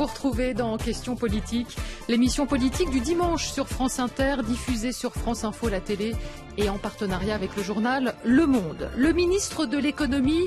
Pour retrouver dans Questions politiques, l'émission politique du dimanche sur France Inter, diffusée sur France Info, la télé et en partenariat avec le journal Le Monde. Le ministre de l'économie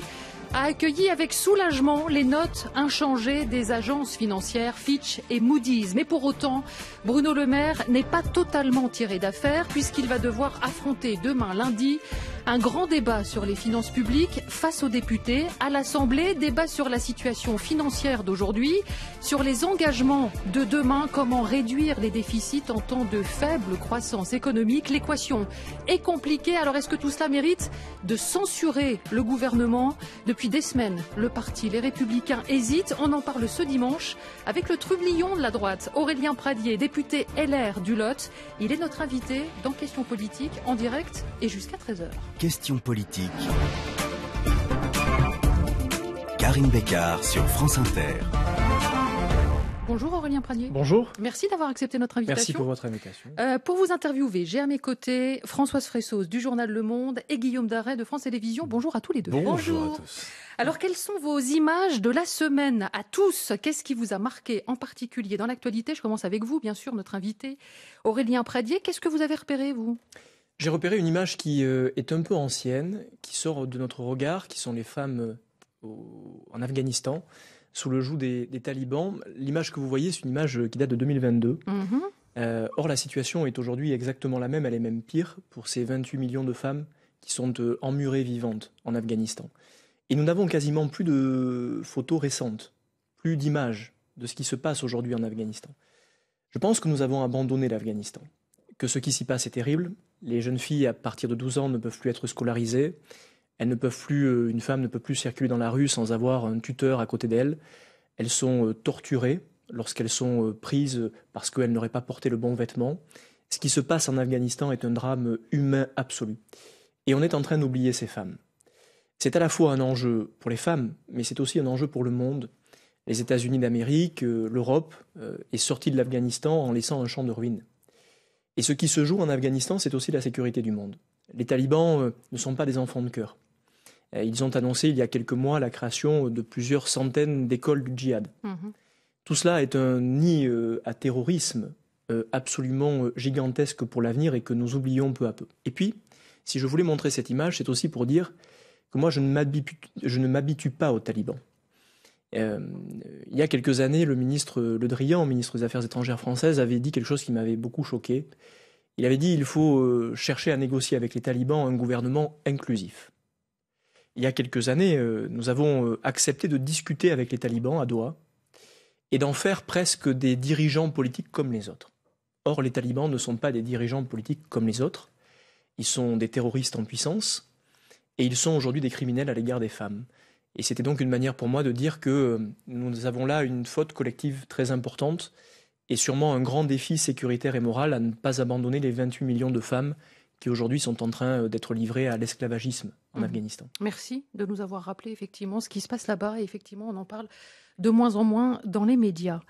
a accueilli avec soulagement les notes inchangées des agences financières Fitch et Moody's. Mais pour autant, Bruno Le Maire n'est pas totalement tiré d'affaire puisqu'il va devoir affronter demain lundi un grand débat sur les finances publiques face aux députés à l'Assemblée, débat sur la situation financière d'aujourd'hui, sur les engagements de demain, comment réduire les déficits en temps de faible croissance économique. L'équation est compliquée, alors est-ce que tout cela mérite de censurer le gouvernement depuis depuis des semaines, le parti Les Républicains hésite. On en parle ce dimanche avec le trublion de la droite, Aurélien Pradier, député LR du Lot. Il est notre invité dans Questions politiques en direct et jusqu'à 13h. Questions politiques. Karine Bécard sur France Inter. Bonjour Aurélien Pradier. Bonjour. Merci d'avoir accepté notre invitation. Merci pour votre invitation. Euh, pour vous interviewer, j'ai à mes côtés Françoise Fressos du journal Le Monde et Guillaume Darret de France Télévisions. Bonjour à tous les deux. Bonjour, à tous. Alors quelles sont vos images de la semaine à tous Qu'est-ce qui vous a marqué en particulier dans l'actualité Je commence avec vous, bien sûr, notre invité Aurélien Pradier. Qu'est-ce que vous avez repéré, vous J'ai repéré une image qui euh, est un peu ancienne, qui sort de notre regard, qui sont les femmes euh, en Afghanistan sous le joug des, talibans. L'image que vous voyez, c'est une image qui date de 2022. Mhm. Euh, or, la situation est aujourd'hui exactement la même, elle est même pire pour ces 28 millions de femmes qui sont euh, emmurées vivantes en Afghanistan. Et nous n'avons quasiment plus de photos récentes, plus d'images de ce qui se passe aujourd'hui en Afghanistan. Je pense que nous avons abandonné l'Afghanistan, que ce qui s'y passe est terrible. Les jeunes filles à partir de 12 ans ne peuvent plus être scolarisées, elles ne peuvent plus, euh, une femme ne peut plus circuler dans la rue sans avoir un tuteur à côté d'elle. Elles sont euh, torturées lorsqu'elles sont euh, prises parce qu'elles n'auraient pas porté le bon vêtement. Ce qui se passe en Afghanistan est un drame humain absolu. Et on est en train d'oublier ces femmes. C'est à la fois un enjeu pour les femmes, mais c'est aussi un enjeu pour le monde. Les États-Unis d'Amérique, l'Europe est sortie de l'Afghanistan en laissant un champ de ruines. Et ce qui se joue en Afghanistan, c'est aussi la sécurité du monde. Les talibans ne sont pas des enfants de cœur. Euh, ils ont annoncé il y a quelques mois la création de plusieurs centaines d'écoles du djihad. Mhm. Tout cela est un nid euh, à terrorisme euh, absolument gigantesque pour l'avenir et que nous oublions peu à peu. Et puis, si je voulais montrer cette image, c'est aussi pour dire que moi, je ne m'habitue pas aux talibans. il y a quelques années, le ministre Le Drian, ministre des Affaires étrangères françaises, avait dit quelque chose qui m'avait beaucoup choqué. Il avait dit il faut chercher à négocier avec les talibans un gouvernement inclusif il y a quelques années, euh, nous avons euh, accepté de discuter avec les talibans à Doha et d'en faire presque des dirigeants politiques comme les autres. Or, les talibans ne sont pas des dirigeants politiques comme les autres. Ils sont des terroristes en puissance et ils sont aujourd'hui des criminels à l'égard des femmes. Et c'était donc une manière pour moi de dire que euh, nous avons là une faute collective très importante et sûrement un grand défi sécuritaire et moral à ne pas abandonner les 28 millions de femmes qui aujourd'hui sont en train euh, d'être livrés à l'esclavagisme en mhm. Afghanistan. Merci de nous avoir rappelé effectivement ce qui se passe là-bas. Et effectivement, on en parle de moins en moins dans les médias.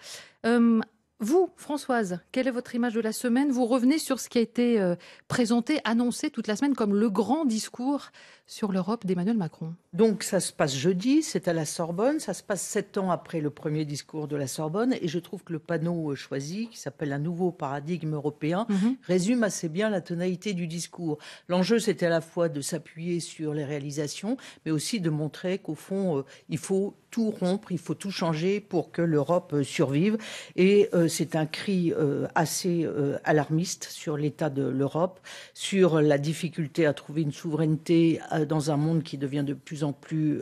Euh, vous, Françoise, quelle est votre image de la semaine Vous revenez sur ce qui a été euh, présenté, annoncé toute la semaine comme le grand discours sur l'Europe d'Emmanuel Macron. Donc ça se passe jeudi, c'est à la Sorbonne, ça se passe sept ans après le premier discours de la Sorbonne, et je trouve que le panneau euh, choisi, qui s'appelle Un nouveau paradigme européen, mhm. résume assez bien la tonalité du discours. L'enjeu, c'était à la fois de s'appuyer sur les réalisations, mais aussi de montrer qu'au fond, euh, il faut tout rompre, il faut tout changer pour que l'Europe euh, survive. Et euh, c'est un cri euh, assez alarmiste sur l'état de l'Europe, sur la difficulté à trouver une souveraineté dans un monde qui devient de plus en plus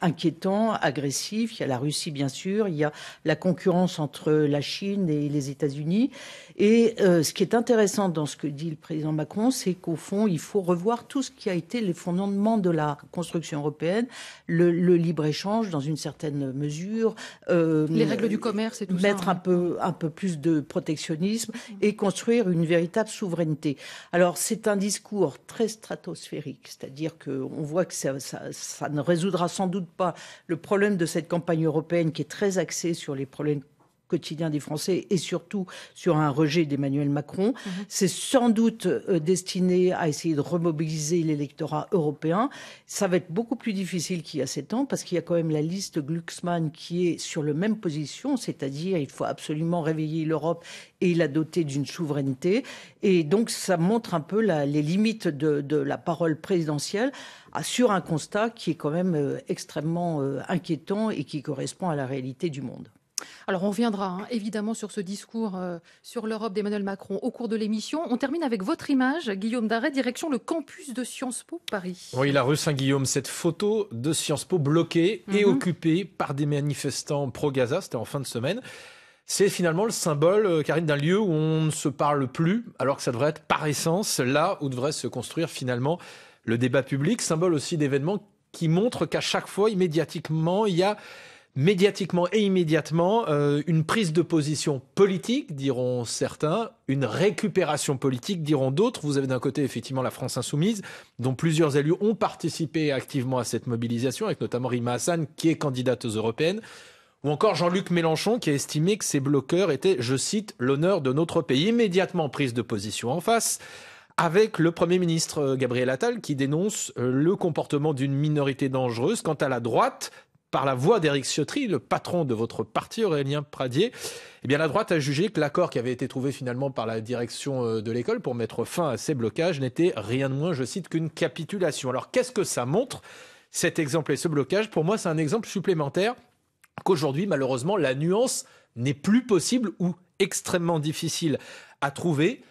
inquiétant, agressif. Il y a la Russie, bien sûr, il y a la concurrence entre la Chine et les États-Unis. Et ce qui est intéressant dans ce que dit le président Macron, c'est qu'au fond, il faut revoir tout ce qui a été les fondements de la construction européenne, le, le libre échange dans une certaine mesure. Euh, les règles du commerce et tout mettre ça, hein. un, peu, un peu plus de protectionnisme et construire une véritable souveraineté. Alors c'est un discours très stratosphérique, c'est-à-dire qu'on voit que ça, ça ne résoudra sans doute pas le problème de cette campagne européenne qui est très axée sur les problèmes quotidien des Français et surtout sur un rejet d'Emmanuel Macron. Mhm. C'est sans doute euh, destiné à essayer de remobiliser l'électorat européen. Ça va être beaucoup plus difficile qu'il y a sept ans parce qu'il y a quand même la liste Glucksmann qui est sur le même position, c'est-à-dire il faut absolument réveiller l'Europe et la doter d'une souveraineté. Et donc ça montre un peu les limites de, de, la parole présidentielle ah, sur un constat qui est quand même euh, extrêmement euh, inquiétant et qui correspond à la réalité du monde. Alors on reviendra hein, évidemment sur ce discours euh, sur l'Europe d'Emmanuel Macron au cours de l'émission. On termine avec votre image, Guillaume Darret, direction le campus de Sciences Po Paris. Oui, la rue Saint-Guillaume, cette photo de Sciences Po bloquée et mhm. occupée par des manifestants pro-Gaza, c'était en fin de semaine. C'est finalement le symbole, euh, Karine, d'un lieu où on ne se parle plus, alors que ça devrait être par essence là où devrait se construire finalement le débat public, symbole aussi d'événements qui montrent qu'à chaque fois, immédiatement, il y a médiatiquement et immédiatement euh, une prise de position politique, diront certains, une récupération politique, diront d'autres. Vous avez d'un côté effectivement la France insoumise, dont plusieurs élus ont participé activement à cette mobilisation, avec notamment Rima Hassan, qui est candidate aux européennes, ou encore Jean-Luc Mélenchon, qui a estimé que ces bloqueurs étaient, je cite, l'honneur de notre pays. Immédiatement prise de position en face avec le Premier ministre euh, Gabriel Attal qui dénonce euh, le comportement d'une minorité dangereuse. Quant à la droite, par la voix d'Éric Ciotti, le patron de votre parti, Aurélien Pradier, eh bien la droite a jugé que l'accord qui avait été trouvé finalement par la direction euh, de l'école pour mettre fin à ces blocages n'était rien de moins, je cite, qu'une capitulation. Alors qu'est-ce que ça montre, cet exemple et ce blocage Pour moi, c'est un exemple supplémentaire qu'aujourd'hui, malheureusement, la nuance n'est plus possible ou extrêmement difficile à trouver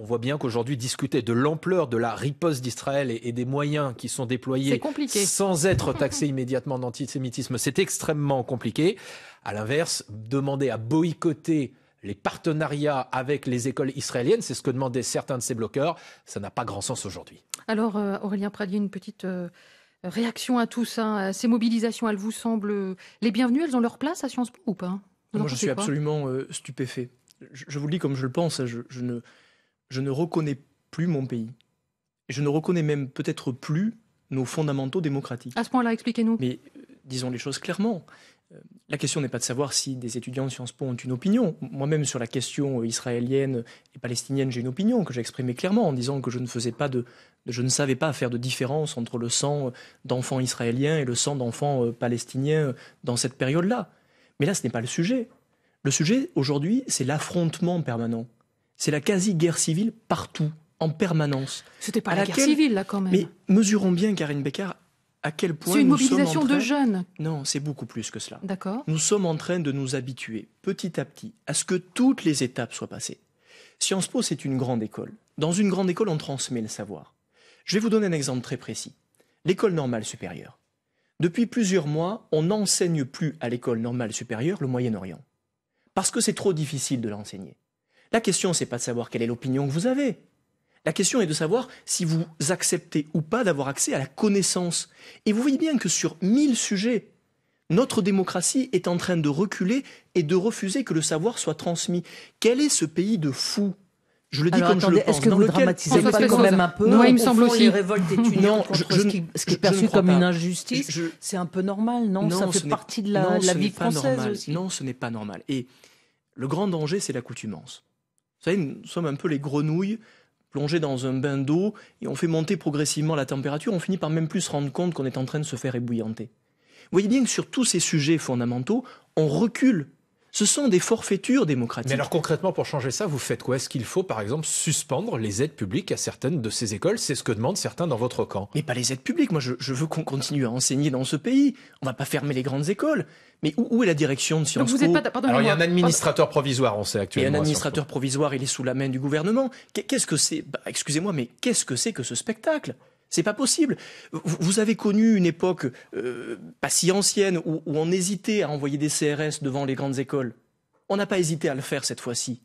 on voit bien qu'aujourd'hui, discuter de l'ampleur de la riposte d'Israël et, des moyens qui sont déployés sans être taxé immédiatement d'antisémitisme, c'est extrêmement compliqué. À l'inverse, demander à boycotter les partenariats avec les écoles israéliennes, c'est ce que demandaient certains de ces bloqueurs, ça n'a pas grand sens aujourd'hui. Alors, euh, Aurélien Pradier, une petite euh, réaction à tout ça. Euh, ces mobilisations, elles vous semblent les bienvenues Elles ont leur place à Sciences Po ou pas je suis absolument stupéfait. Je, vous le dis comme je le pense, hein, je ne je ne reconnais plus mon pays. Je ne reconnais même peut-être plus nos fondamentaux démocratiques. À ce point-là, expliquez-nous. Mais euh, disons les choses clairement. Euh, la question n'est pas de savoir si des étudiants de Sciences Po ont une opinion. Moi-même, sur la question euh, israélienne et palestinienne, j'ai une opinion que j'ai exprimée clairement en disant que je ne faisais pas de, je ne savais pas faire de différence entre le sang d'enfants israéliens et le sang d'enfants palestiniens dans cette période-là. Mais là, ce n'est pas le sujet. Le sujet, aujourd'hui, c'est l'affrontement permanent. C'est la quasi-guerre civile partout, en permanence. C'était pas la guerre civile, là, quand même. Mais mesurons bien, Karine Becker, à quel point. C'est nous mobilisation sommes en train... de jeunes. Non, c'est beaucoup plus que cela. D'accord. Nous sommes en train de nous habituer, petit à petit, à ce que toutes les étapes soient passées. Sciences Po, c'est une grande école. Dans une grande école, on transmet le savoir. Je vais vous donner un exemple très précis. L'école normale supérieure. Depuis plusieurs mois, on n'enseigne plus à l'école normale supérieure le Moyen-Orient. Parce que c'est trop difficile de l'enseigner. La question, c'est pas de savoir quelle est l'opinion que vous avez. La question est de savoir si vous acceptez ou pas d'avoir accès à la connaissance. Et vous voyez bien que sur mille sujets, notre démocratie est en train de reculer et de refuser que le savoir soit transmis. Quel est ce pays de fous je le dis comme je le pense. Est-ce que vous dramatisez pas quand même un peu Non, il me semble aussi. ce qui, est perçu comme une injustice, c'est un peu normal, non, Ça fait partie de la, vie française aussi. Non, ce n'est pas normal. Et le grand danger, c'est l'accoutumance. Vous savez, nous sommes un peu les grenouilles plongées dans un bain d'eau et on fait monter progressivement la température, on finit par même plus se rendre compte qu'on est en train de se faire ébouillanter. Vous voyez bien que sur tous ces sujets fondamentaux, on recule ce sont des forfaitures démocratiques. Mais alors concrètement, pour changer ça, vous faites quoi Est-ce qu'il faut, par exemple, suspendre les aides publiques à certaines de ces écoles C'est ce que demandent certains dans votre camp. Mais pas les aides publiques. Moi, je, veux qu'on continue à enseigner dans ce pays. On va pas fermer les grandes écoles. Mais où, est la direction de Sciences Po Alors, il y a un administrateur provisoire, on sait actuellement. Il y a un administrateur provisoire, il est sous la main du gouvernement. Qu'est-ce que c'est bah, Excusez-moi, mais qu'est-ce que c'est que ce spectacle c'est pas possible. Vous avez connu une époque euh, pas si ancienne où, on hésitait à envoyer des CRS devant les grandes écoles. On n'a pas hésité à le faire cette fois-ci.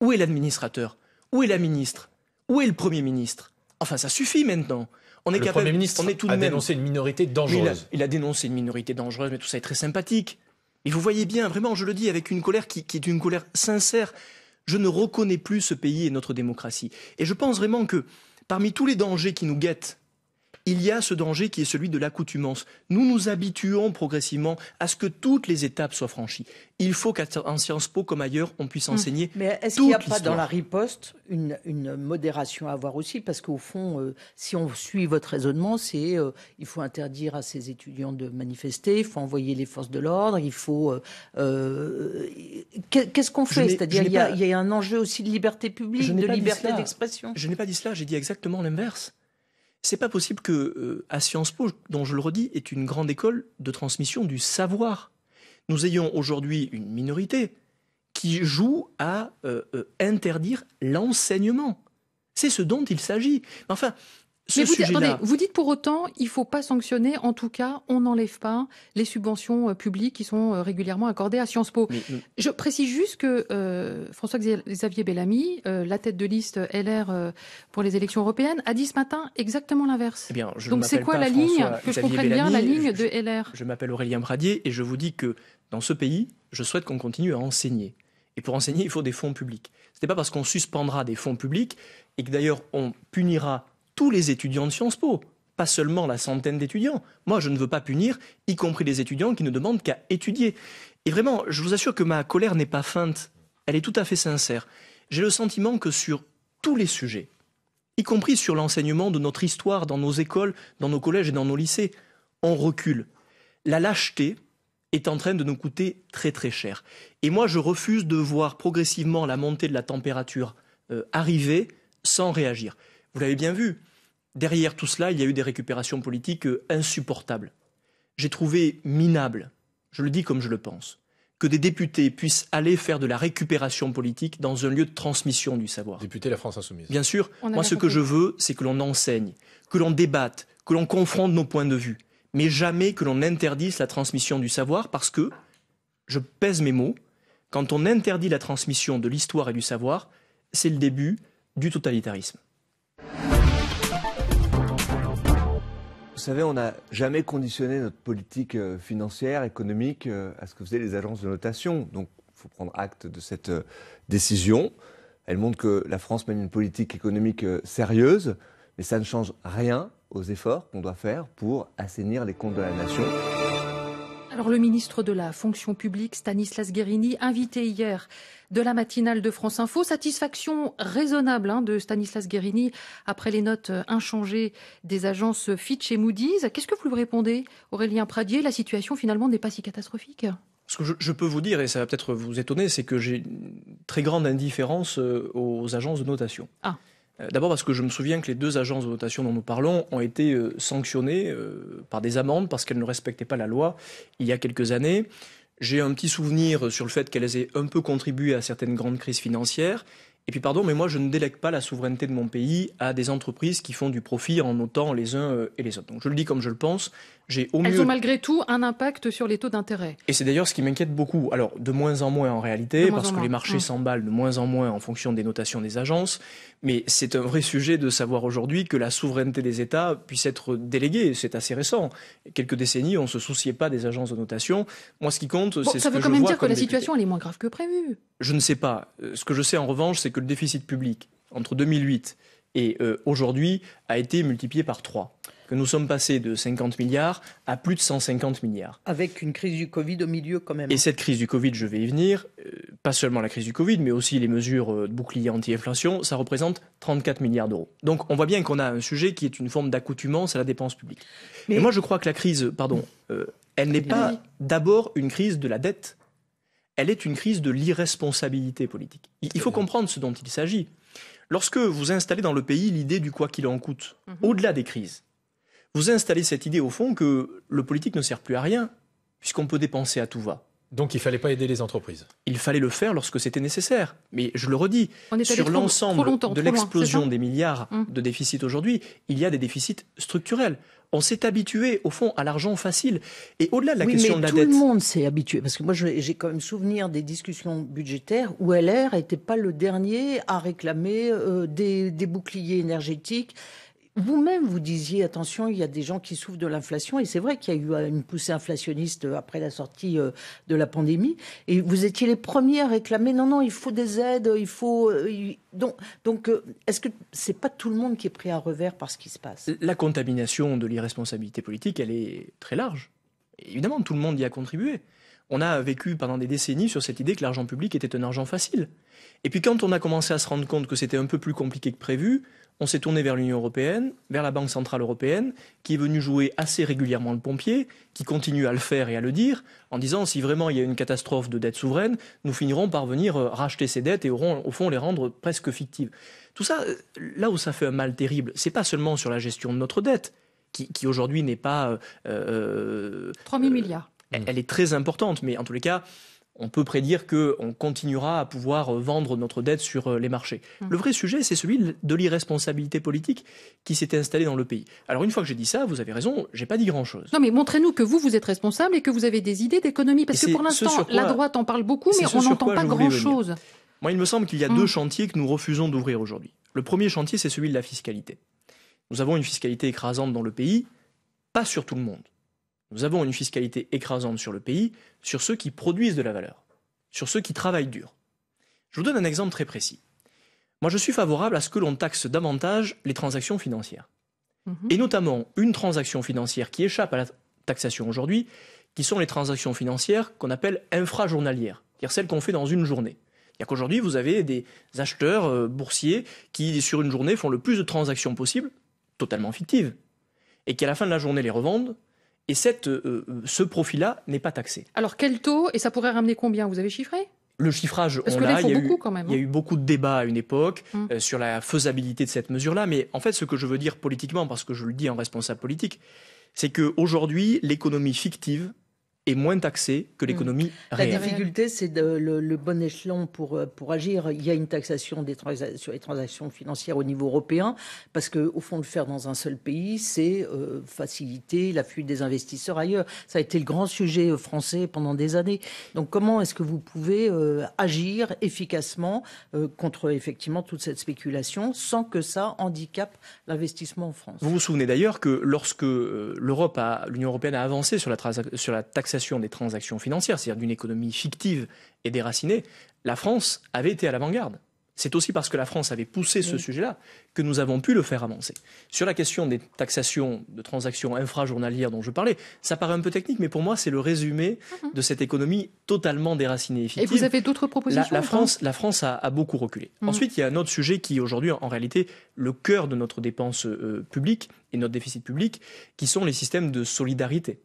Où est l'administrateur Où est la ministre Où est le Premier ministre Enfin, ça suffit maintenant. On est le Premier ministre on est tout de a dénoncé une minorité dangereuse. Il a, dénoncé une minorité dangereuse, mais tout ça est très sympathique. Et vous voyez bien, vraiment, je le dis avec une colère qui est une colère sincère. Je ne reconnais plus ce pays et notre démocratie. Et je pense vraiment que parmi tous les dangers qui nous guettent il y a ce danger qui est celui de l'accoutumance. Nous nous habituons progressivement à ce que toutes les étapes soient franchies. Il faut qu'en Sciences Po comme ailleurs, on puisse hum. enseigner. Mais est-ce qu'il n'y a pas dans la riposte une, modération à avoir aussi Parce qu'au fond, euh, si on suit votre raisonnement, c'est euh, il faut interdire à ces étudiants de manifester, il faut envoyer les forces de l'ordre, il faut. Euh, qu'est-ce qu'on fait C'est-à-dire il y, y, a un enjeu aussi de liberté publique, de liberté d'expression. Je n'ai pas dit cela, j'ai dit exactement l'inverse c'est pas possible que euh, à Sciences Po, dont je le redis, est une grande école de transmission du savoir. Nous ayons aujourd'hui une minorité qui joue à euh, euh, interdire l'enseignement. C'est ce dont il s'agit. Enfin, mais vous, attendez, vous dites pour autant, il faut pas sanctionner. En tout cas, on n'enlève pas les subventions euh, publiques qui sont euh, régulièrement accordées à Sciences Po. Mm, mm. Je précise juste que euh, François-Xavier Bellamy, la tête de liste LR pour les élections européennes, a dit ce matin exactement l'inverse. Eh Donc c'est quoi la ligne que je bien la ligne de LR Je m'appelle Aurélien Bradier et je vous dis que dans ce pays, je souhaite qu'on continue à enseigner. Et pour enseigner, il faut des fonds publics. Ce n'est pas parce qu'on suspendra des fonds publics et que d'ailleurs on punira tous les étudiants de Sciences Po, pas seulement la centaine d'étudiants. Moi, je ne veux pas punir, y compris les étudiants qui ne demandent qu'à étudier. Et vraiment, je vous assure que ma colère n'est pas feinte, elle est tout à fait sincère. J'ai le sentiment que sur tous les sujets, y compris sur l'enseignement de notre histoire dans nos écoles, dans nos collèges et dans nos lycées, on recule. La lâcheté est en train de nous coûter très très cher. Et moi, je refuse de voir progressivement la montée de la température euh, arriver sans réagir. Vous l'avez bien vu. Derrière tout cela, il y a eu des récupérations politiques euh, insupportables. J'ai trouvé minable, je le dis comme je le pense, que des députés puissent aller faire de la récupération politique dans un lieu de transmission du savoir. Député la France insoumise. Bien sûr, moi ce que je veux, c'est que l'on enseigne, que l'on débatte, que l'on confronte nos points de vue, mais jamais que l'on interdise la transmission du savoir parce que, je pèse mes mots, quand on interdit la transmission de l'histoire et du savoir, c'est le début du totalitarisme. Vous savez, on n'a jamais conditionné notre politique euh, financière, économique, euh, à ce que faisaient les agences de notation. Donc, il faut prendre acte de cette euh, décision. Elle montre que la France mène une politique économique sérieuse, mais ça ne change rien aux efforts qu'on doit faire pour assainir les comptes de la nation. Alors le ministre de la fonction publique, Stanislas Guérini, invité hier de la matinale de France Info, satisfaction raisonnable hein, de Stanislas Guérini après les notes euh, inchangées des agences Fitch et Moody's. Qu'est-ce que vous lui répondez, Aurélien Pradier La situation finalement n'est pas si catastrophique. Ce que je, peux vous dire, et ça va peut-être vous étonner, c'est que j'ai une très grande indifférence euh, aux agences de notation. Ah. Euh, d'abord parce que je me souviens que les deux agences de notation dont nous parlons ont été euh, sanctionnées euh, par des amendes parce qu'elles ne respectaient pas la loi il y a quelques années. J'ai un petit souvenir sur le fait qu'elles aient un peu contribué à certaines grandes crises financières et puis pardon, mais moi je ne délègue pas la souveraineté de mon pays à des entreprises qui font du profit en notant les uns euh, et les autres. Donc je le dis comme je le pense. J'ai au Elles ont malgré tout un impact sur les taux d'intérêt. Et c'est d'ailleurs ce qui m'inquiète beaucoup. Alors de moins en moins en réalité, parce que les marchés s'emballent de moins en moins en fonction des notations des agences. Mais c'est un vrai sujet de savoir aujourd'hui que la souveraineté des États puisse être déléguée. C'est assez récent. Quelques décennies, on ne se souciait pas des agences de notation. Moi, ce qui compte, c'est ce que je vois. Ça veut quand même dire que la situation elle est moins grave que prévue je ne sais pas. Euh, ce que je sais en revanche, c'est que le déficit public entre 2008 et euh, aujourd'hui a été multiplié par 3. Que nous sommes passés de 50 milliards à plus de 150 milliards. Avec une crise du Covid au milieu quand même. Et cette crise du Covid, je vais y venir, euh, pas seulement la crise du Covid, mais aussi les mesures de bouclier anti-inflation, ça représente 34 milliards d'euros. Donc on voit bien qu'on a un sujet qui est une forme d'accoutumance à la dépense publique. Mais... Et moi je crois que la crise, pardon, elle n'est pas d'abord une crise de la dette, elle est une crise de l'irresponsabilité politique. Il, faut comprendre ce dont il s'agit. Lorsque vous installez dans le pays l'idée du quoi qu'il en coûte, mhm. au-delà des crises, vous installez cette idée au fond que le politique ne sert plus à rien, puisqu'on peut dépenser à tout va. Donc il ne fallait pas aider les entreprises. Il fallait le faire lorsque c'était nécessaire. Mais je le redis, sur l'ensemble de l'explosion des milliards hum. de déficits aujourd'hui, il y a des déficits structurels. On s'est habitué, au fond, à l'argent facile. Et au-delà de la question de la tout Tout le monde s'est habitué. Parce que moi, j'ai quand même souvenir des discussions budgétaires où LR n'était pas le dernier à réclamer euh, des boucliers énergétiques vous-même, vous disiez, attention, il y a des gens qui souffrent de l'inflation, et c'est vrai qu'il y a eu euh, une poussée inflationniste euh, après la sortie euh, de la pandémie, et vous étiez les premiers à réclamer, non, non, il faut des aides, il faut... Donc, est-ce que c'est pas tout le monde qui est pris à revers par ce qui se passe La contamination de l'irresponsabilité politique, elle est très large. Évidemment, tout le monde y a contribué. On a vécu pendant des décennies sur cette idée que l'argent public était un argent facile. Et puis quand on a commencé à se rendre compte que c'était un peu plus compliqué que prévu, on s'est tourné vers l'Union européenne, vers la Banque centrale européenne, qui est venue jouer assez régulièrement le pompier, qui continue à le faire et à le dire, en disant si vraiment il y a une catastrophe de dette souveraine, nous finirons par venir euh, racheter ces dettes et auront au fond les rendre presque fictives. Tout ça, euh, là où ça fait un mal terrible, c'est pas seulement sur la gestion de notre dette, qui, aujourd'hui n'est pas... 3 euh, 000 milliards. elle, est très importante, mais en tous les cas, on peut prédire qu'on continuera à pouvoir euh, vendre notre dette sur euh, les marchés. Hum. Le vrai sujet, c'est celui de l'irresponsabilité politique qui s'est installée dans le pays. Alors une fois que j'ai dit ça, vous avez raison, j'ai pas dit grand-chose. Non mais montrez-nous que vous, vous êtes responsable et que vous avez des idées d'économie. Parce que pour l'instant, la droite en parle beaucoup, mais on n'entend pas grand-chose. Moi, il me semble qu'il y a deux hum. chantiers que nous refusons d'ouvrir aujourd'hui. Le premier chantier, c'est celui de la fiscalité. Nous avons une fiscalité écrasante dans le pays, pas sur tout le monde. Nous avons une fiscalité écrasante sur le pays, sur ceux qui produisent de la valeur, sur ceux qui travaillent dur. Je vous donne un exemple très précis. Moi, je suis favorable à ce que l'on taxe davantage les transactions financières. Mhm. Et notamment une transaction financière qui échappe à la taxation aujourd'hui, qui sont les transactions financières qu'on appelle infrajournalières, c'est-à-dire celles qu'on fait dans une journée. C'est-à-dire qu'aujourd'hui, vous avez des acheteurs euh, boursiers qui, sur une journée, font le plus de transactions possibles, totalement fictives, et qui, à la fin de la journée, les revendent et cette, euh, euh, ce profit là n'est pas taxé. Alors quel taux Et ça pourrait ramener combien Vous avez chiffré le chiffrage, on Il, y a, eu, il y hein. eu beaucoup de débats à une époque hum. euh, sur la faisabilité de cette mesure-là. Mais en fait, ce que je veux dire politiquement, parce que je le dis en responsable politique, c'est qu'aujourd'hui, l'économie fictive est moins taxée que mm. l'économie réelle. La difficulté, c'est le, bon échelon pour, euh, pour agir. Il y a une taxation des sur les transactions financières au niveau européen, parce qu'au fond, le faire dans un seul pays, c'est euh, faciliter la fuite des investisseurs ailleurs. Ça a été le grand sujet euh, français pendant des années. Donc comment est-ce que vous pouvez agir efficacement contre effectivement toute cette spéculation sans que ça handicape l'investissement en France Vous vous souvenez d'ailleurs que lorsque l'Europe, l'Union européenne a avancé sur la, sur la taxation des transactions financières, c'est-à-dire d'une économie fictive et déracinée, la France avait été à l'avant-garde. C'est aussi parce que la France avait poussé ce sujet-là que nous avons pu le faire avancer. Sur la question des taxations de transactions infrajournalières dont je parlais, ça paraît un peu technique, mais pour moi, c'est le résumé mhm. de cette économie totalement déracinée et fictive. Et vous avez d'autres propositions La, France, la France a, beaucoup reculé. Mhm. Ensuite, il y a un autre sujet qui est aujourd'hui, en réalité, le cœur de notre dépense euh, publique et notre déficit public, qui sont les systèmes de solidarité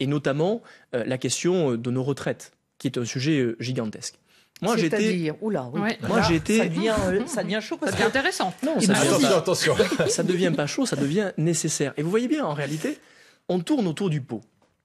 et notamment euh, la question euh, de nos retraites, qui est un sujet euh, gigantesque. Moi, j'étais. cest à oui. Moi, j'étais. Ça devient, chaud. Parce ça devient intéressant. Non, ça, bah, devient... attention. ça devient pas chaud, ça devient nécessaire. Et vous voyez bien, en réalité, on tourne autour du pot.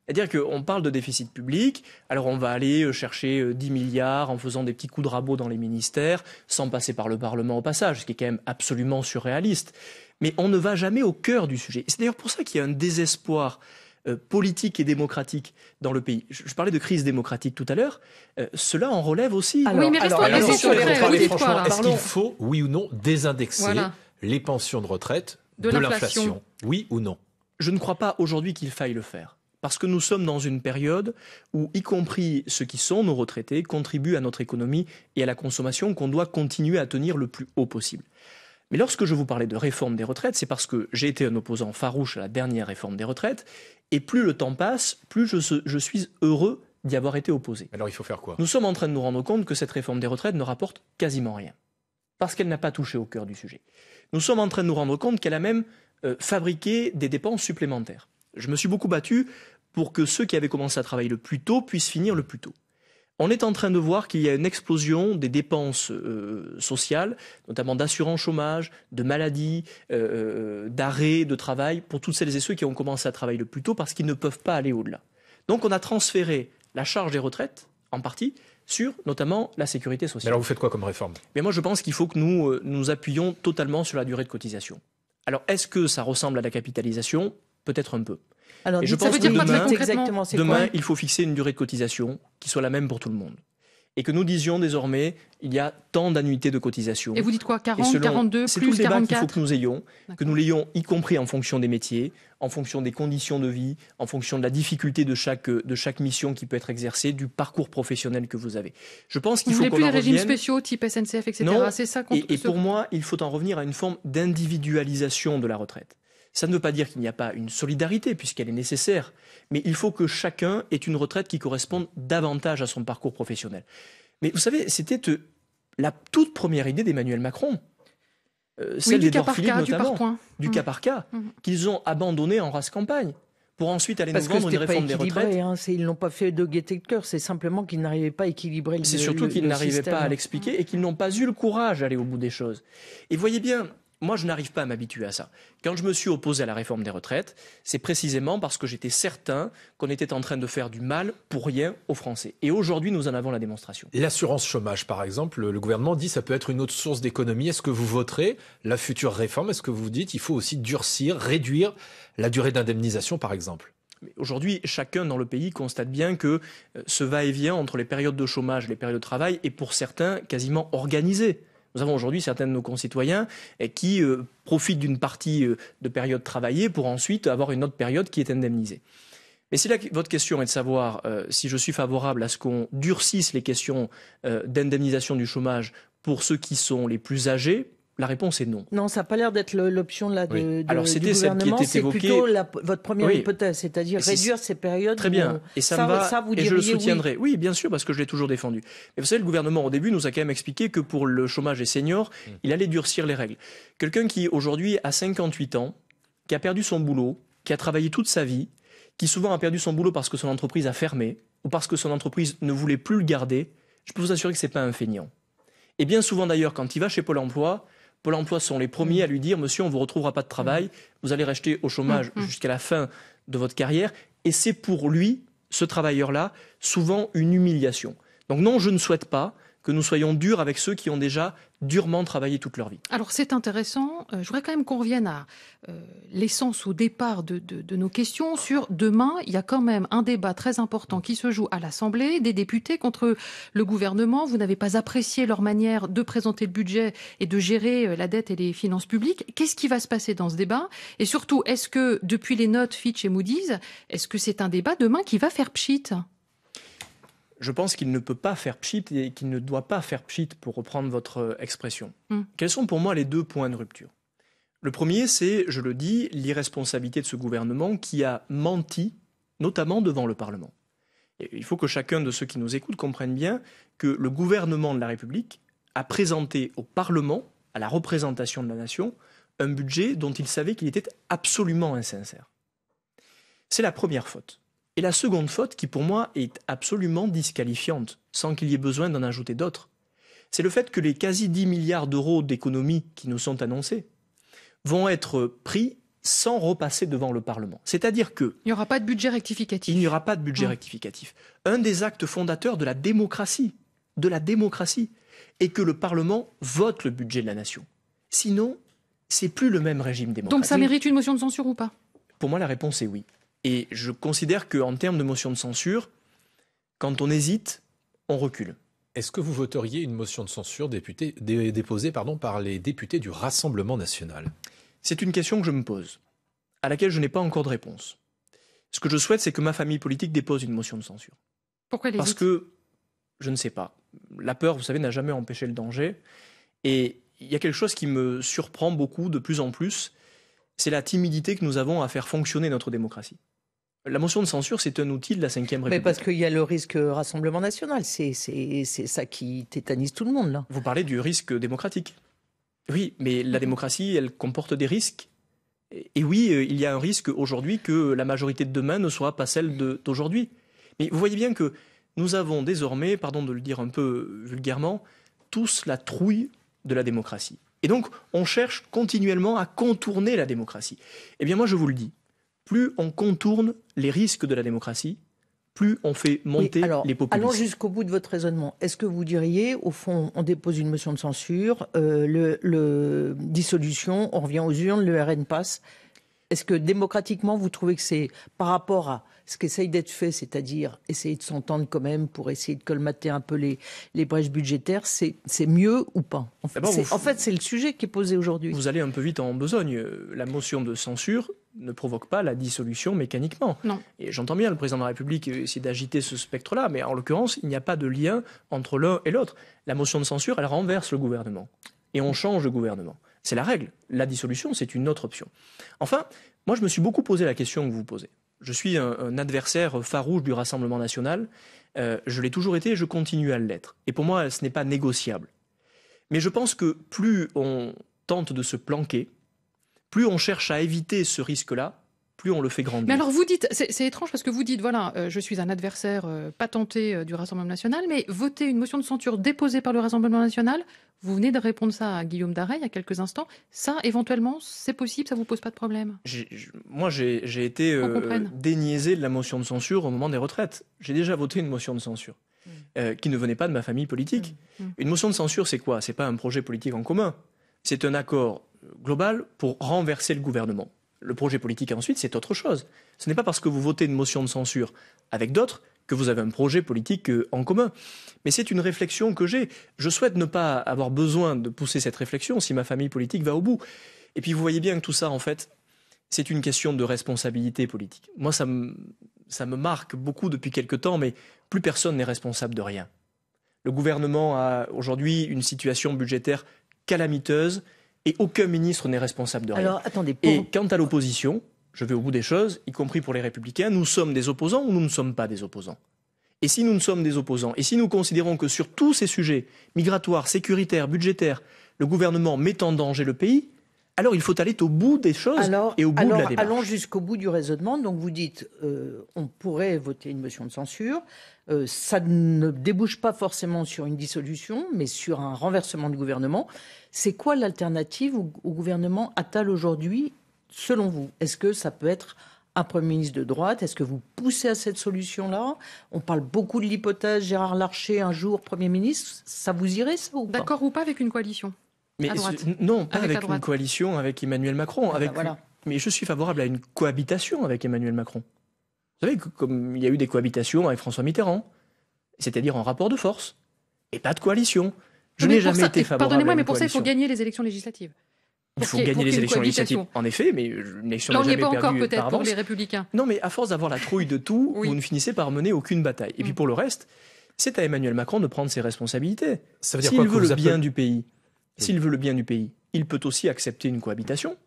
C'est-à-dire qu'on parle de déficit public, alors on va aller chercher 10 milliards en faisant des petits coups de rabot dans les ministères, sans passer par le Parlement au passage, ce qui est quand même absolument surréaliste. Mais on ne va jamais au cœur du sujet. C'est d'ailleurs pour ça qu'il y a un désespoir euh, politique et démocratique dans le pays. Je, parlais de crise démocratique tout à l'heure. Euh, cela en relève aussi. Alors, oui, est-ce qu'il faut, oui ou non, désindexer les pensions de retraite de l'inflation Oui ou non Je ne crois pas aujourd'hui qu'il faille le faire parce que nous sommes dans une période où, y compris ceux qui sont nos retraités, contribuent à notre économie et à la consommation qu'on doit continuer à tenir le plus haut possible. Mais lorsque je vous parlais de réforme des retraites, c'est parce que j'ai été un opposant farouche à la dernière réforme des retraites, et plus le temps passe, plus je, suis heureux d'y avoir été opposé. Alors il faut faire quoi Nous sommes en train de nous rendre compte que cette réforme des retraites ne rapporte quasiment rien, parce qu'elle n'a pas touché au cœur du sujet. Nous sommes en train de nous rendre compte qu'elle a même euh, fabriqué des dépenses supplémentaires. Je me suis beaucoup battu pour que ceux qui avaient commencé à travailler le plus tôt puissent finir le plus tôt on est en train de voir qu'il y a une explosion des dépenses euh, sociales, notamment d'assurance chômage, de maladies, euh, euh, d'arrêts d'arrêt de travail, pour toutes celles et ceux qui ont commencé à travailler le plus tôt parce qu'ils ne peuvent pas aller au-delà. Donc on a transféré la charge des retraites, en partie, sur notamment la sécurité sociale. alors vous faites quoi comme réforme Mais Moi je pense qu'il faut que nous nous appuyions totalement sur la durée de cotisation. Alors est-ce que ça ressemble à la capitalisation Peut-être un peu je pense que demain, demain il faut fixer une durée de cotisation qui soit la même pour tout le monde. Et que nous disions désormais, il y a tant d'annuités de cotisation. Et vous dites quoi 40, 42, plus 44 C'est tout le débat qu'il faut que nous ayons, que nous l'ayons y compris en fonction des métiers, en fonction des conditions de vie, en fonction de la difficulté de chaque, de chaque mission qui peut être exercée, du parcours professionnel que vous avez. Je pense qu'il faut plus les régimes spéciaux type SNCF, etc. Non, ça et pour moi, il faut en revenir à une forme d'individualisation de la retraite. Ça ne veut pas dire qu'il n'y a pas une solidarité, puisqu'elle est nécessaire, mais il faut que chacun ait une retraite qui corresponde davantage à son parcours professionnel. Mais vous savez, c'était euh, la toute première idée d'Emmanuel Macron. Euh, celle du des mmh. cas par cas, du, du cas par cas, qu'ils ont abandonné en race campagne pour ensuite aller nous vendre une réforme des retraites. Hein, ils n'ont pas fait de gaieté de cœur, c'est simplement qu'ils n'arrivaient pas à équilibrer le C'est surtout qu'ils n'arrivaient pas à l'expliquer et qu'ils n'ont pas eu le courage d'aller au bout des choses. Et voyez bien, moi, je n'arrive pas à m'habituer à ça. Quand je me suis opposé à la réforme des retraites, c'est précisément parce que j'étais certain qu'on était en train de faire du mal pour rien aux Français. Et aujourd'hui, nous en avons la démonstration. L'assurance chômage, par exemple, le gouvernement dit que ça peut être une autre source d'économie. Est-ce que vous voterez la future réforme Est-ce que vous dites qu'il faut aussi durcir, réduire la durée d'indemnisation, par exemple Aujourd'hui, chacun dans le pays constate bien que euh, ce va-et-vient entre les périodes de chômage et les périodes de travail est pour certains quasiment organisé. Nous avons aujourd'hui certains de nos concitoyens eh, qui euh, profitent d'une partie euh, de période travaillée pour ensuite avoir une autre période qui est indemnisée. Mais si votre question est de savoir euh, si je suis favorable à ce qu'on durcisse les questions d'indemnisation du chômage pour ceux qui sont les plus âgés, la réponse est non. Non, ça n'a pas l'air d'être l'option là de, oui. Alors c'était celle qui était C'est plutôt votre première hypothèse, c'est-à-dire réduire ces périodes. Très bien. Et ça, va, et je le soutiendrai. Oui. bien sûr, parce que je l'ai toujours défendu. Mais vous savez, le gouvernement au début nous a quand même expliqué que pour le chômage des seniors, mmh. il allait durcir les règles. Quelqu'un qui aujourd'hui a 58 ans, qui a perdu son boulot, qui a travaillé toute sa vie, qui souvent a perdu son boulot parce que son entreprise a fermé ou parce que son entreprise ne voulait plus le garder, je peux vous assurer que ce n'est pas un feignant. Et bien souvent d'ailleurs, quand il va chez Pôle Emploi, Pôle emploi sont les premiers mm. à lui dire Monsieur, on ne vous retrouvera pas de travail, mm. vous allez rester au chômage mm, jusqu'à la fin de votre carrière. Et c'est pour lui, ce travailleur-là, souvent une humiliation. Donc non, je ne souhaite pas que nous soyons durs avec ceux qui ont déjà durement travaillé toute leur vie. Alors c'est intéressant. Euh, je voudrais quand même qu'on revienne à euh, l'essence au départ de, de, nos questions sur demain. Il y a quand même un débat très important qui se joue à l'Assemblée, des députés contre le gouvernement. Vous n'avez pas apprécié leur manière de présenter le budget et de gérer euh, la dette et les finances publiques. Qu'est-ce qui va se passer dans ce débat Et surtout, est-ce que depuis les notes Fitch et Moody's, est-ce que c'est un débat demain qui va faire pchit je pense qu'il ne peut pas faire pchit et qu'il ne doit pas faire pchit, pour reprendre votre euh, expression. Mm. Quels sont pour moi les deux points de rupture Le premier, c'est, je le dis, l'irresponsabilité de ce gouvernement qui a menti, notamment devant le Parlement. il faut que chacun de ceux qui nous écoutent comprenne bien que le gouvernement de la République a présenté au Parlement, à la représentation de la nation, un budget dont il savait qu'il était absolument insincère. C'est la première faute. Et la seconde faute, qui pour moi est absolument disqualifiante, sans qu'il y ait besoin d'en ajouter d'autres, c'est le fait que les quasi 10 milliards d'euros d'économies qui nous sont annoncés vont être pris sans repasser devant le Parlement. C'est-à-dire que... Il n'y aura pas de budget rectificatif. Il n'y aura pas de budget hein. rectificatif. Un des actes fondateurs de la démocratie, de la démocratie, est que le Parlement vote le budget de la nation. Sinon, n'est plus le même régime démocratique. Donc ça mérite une motion de censure ou pas Pour moi, la réponse est oui. Et je considère qu'en termes de motion de censure, quand on hésite, on recule. Est-ce que vous voteriez une motion de censure député, déposée pardon, par les députés du Rassemblement national C'est une question que je me pose, à laquelle je n'ai pas encore de réponse. Ce que je souhaite, c'est que ma famille politique dépose une motion de censure. Pourquoi Parce que, je ne sais pas, la peur, vous savez, n'a jamais empêché le danger. Et il y a quelque chose qui me surprend beaucoup de plus en plus, c'est la timidité que nous avons à faire fonctionner notre démocratie la motion de censure, c'est un outil de la Ve République. Mais parce qu'il y a le risque Rassemblement National, c'est ça qui tétanise tout le monde là. Vous parlez du risque démocratique. Oui, mais la mm-hmm. démocratie, elle comporte des risques. Et oui, euh, il y a un risque aujourd'hui que la majorité de demain ne soit pas celle d'aujourd'hui. Mais vous voyez bien que nous avons désormais, pardon de le dire un peu vulgairement, tous la trouille de la démocratie. Et donc, on cherche continuellement à contourner la démocratie. Eh bien, moi, je vous le dis, plus on contourne les risques de la démocratie, plus on fait monter alors, les populistes. Allons jusqu'au bout de votre raisonnement. Est-ce que vous diriez, au fond, on dépose une motion de censure, euh, dissolution, on revient aux urnes, le RN passe Est-ce que démocratiquement, vous trouvez que c'est par rapport à ce qu'essaye d'être fait, c'est-à-dire essayer de s'entendre quand même pour essayer de colmater un peu les, brèches budgétaires, c'est mieux ou pas En fait, c'est le sujet qui est posé aujourd'hui. Vous allez un peu vite en besogne. La motion de censure, ne provoque pas la dissolution mécaniquement. Et j'entends bien le président de la République essayer d'agiter ce spectre-là, mais en l'occurrence, il n'y a pas de lien entre l'un et l'autre. La motion de censure, elle renverse le gouvernement. Et on change le gouvernement. C'est la règle. La dissolution, c'est une autre option. Enfin, moi, je me suis beaucoup posé la question que vous posez. Je suis un, adversaire farouche du Rassemblement national. Euh, je l'ai toujours été et je continue à l'être. Et pour moi, ce n'est pas négociable. Mais je pense que plus on tente de se planquer, plus on cherche à éviter ce risque-là, plus on le fait grandir. Mais alors vous dites, c'est étrange parce que vous dites, voilà, euh, je suis un adversaire euh, patenté euh, du Rassemblement national, mais voter une motion de censure déposée par le Rassemblement national, vous venez de répondre ça à Guillaume Daray il y a quelques instants, ça éventuellement c'est possible, ça ne vous pose pas de problème Moi j'ai été déniaisé de la motion de censure au moment des retraites. J'ai déjà voté une motion de censure. Mmh. qui ne venait pas de ma famille politique. Mmh. Mmh. Une motion de censure, c'est quoi C'est pas un projet politique en commun. C'est un accord global pour renverser le gouvernement. Le projet politique, ensuite, c'est autre chose. Ce n'est pas parce que vous votez une motion de censure avec d'autres que vous avez un projet politique euh, en commun. Mais c'est une réflexion que j'ai. Je souhaite ne pas avoir besoin de pousser cette réflexion si ma famille politique va au bout. Et puis vous voyez bien que tout ça, en fait, c'est une question de responsabilité politique. Moi, ça me, ça me marque beaucoup depuis quelque temps, mais plus personne n'est responsable de rien. Le gouvernement a aujourd'hui une situation budgétaire calamiteuse et aucun ministre n'est responsable de rien. Et quant à l'opposition, je vais au bout des choses, y compris pour les républicains, nous sommes des opposants ou nous ne sommes pas des opposants Et si nous ne sommes des opposants, et si nous considérons que sur tous ces sujets, migratoires, sécuritaires, budgétaires, le gouvernement met en danger le pays, alors il faut aller au bout des choses et au bout de la démarche. Allons jusqu'au bout du raisonnement. Donc vous dites, euh, on pourrait voter une motion de censure. Euh, ça ne débouche pas forcément sur une dissolution, mais sur un renversement du gouvernement. C'est quoi l'alternative au, gouvernement Attal aujourd'hui, selon vous Est-ce que ça peut être un Premier ministre de droite Est-ce que vous poussez à cette solution-là On parle beaucoup de l'hypothèse Gérard Larcher, un jour Premier ministre. Ça vous irait, ça ou pas D'accord ou pas avec une coalition non, pas ah, avec, une coalition avec Emmanuel Macron. Ah, bah mais je suis favorable à une cohabitation avec Emmanuel Macron. Vous savez, comme il y a eu des cohabitations avec François Mitterrand, c'est-à-dire en rapport de force, et pas de coalition. Je n'ai jamais été favorable. Pardonnez-moi, mais pour ça, il faut gagner les élections législatives. Il faut gagner les élections législatives, en effet, mais l'élection n'est jamais perdu pas encore peut pour les Républicains. Non, mais à force d'avoir la trouille de tout, vous ne finissez par mener aucune bataille. Et puis mm. pour le reste, c'est à Emmanuel Macron de prendre ses responsabilités. Ça veut dire S'il veut le bien du pays, s'il veut le bien du pays, il peut aussi accepter une cohabitation.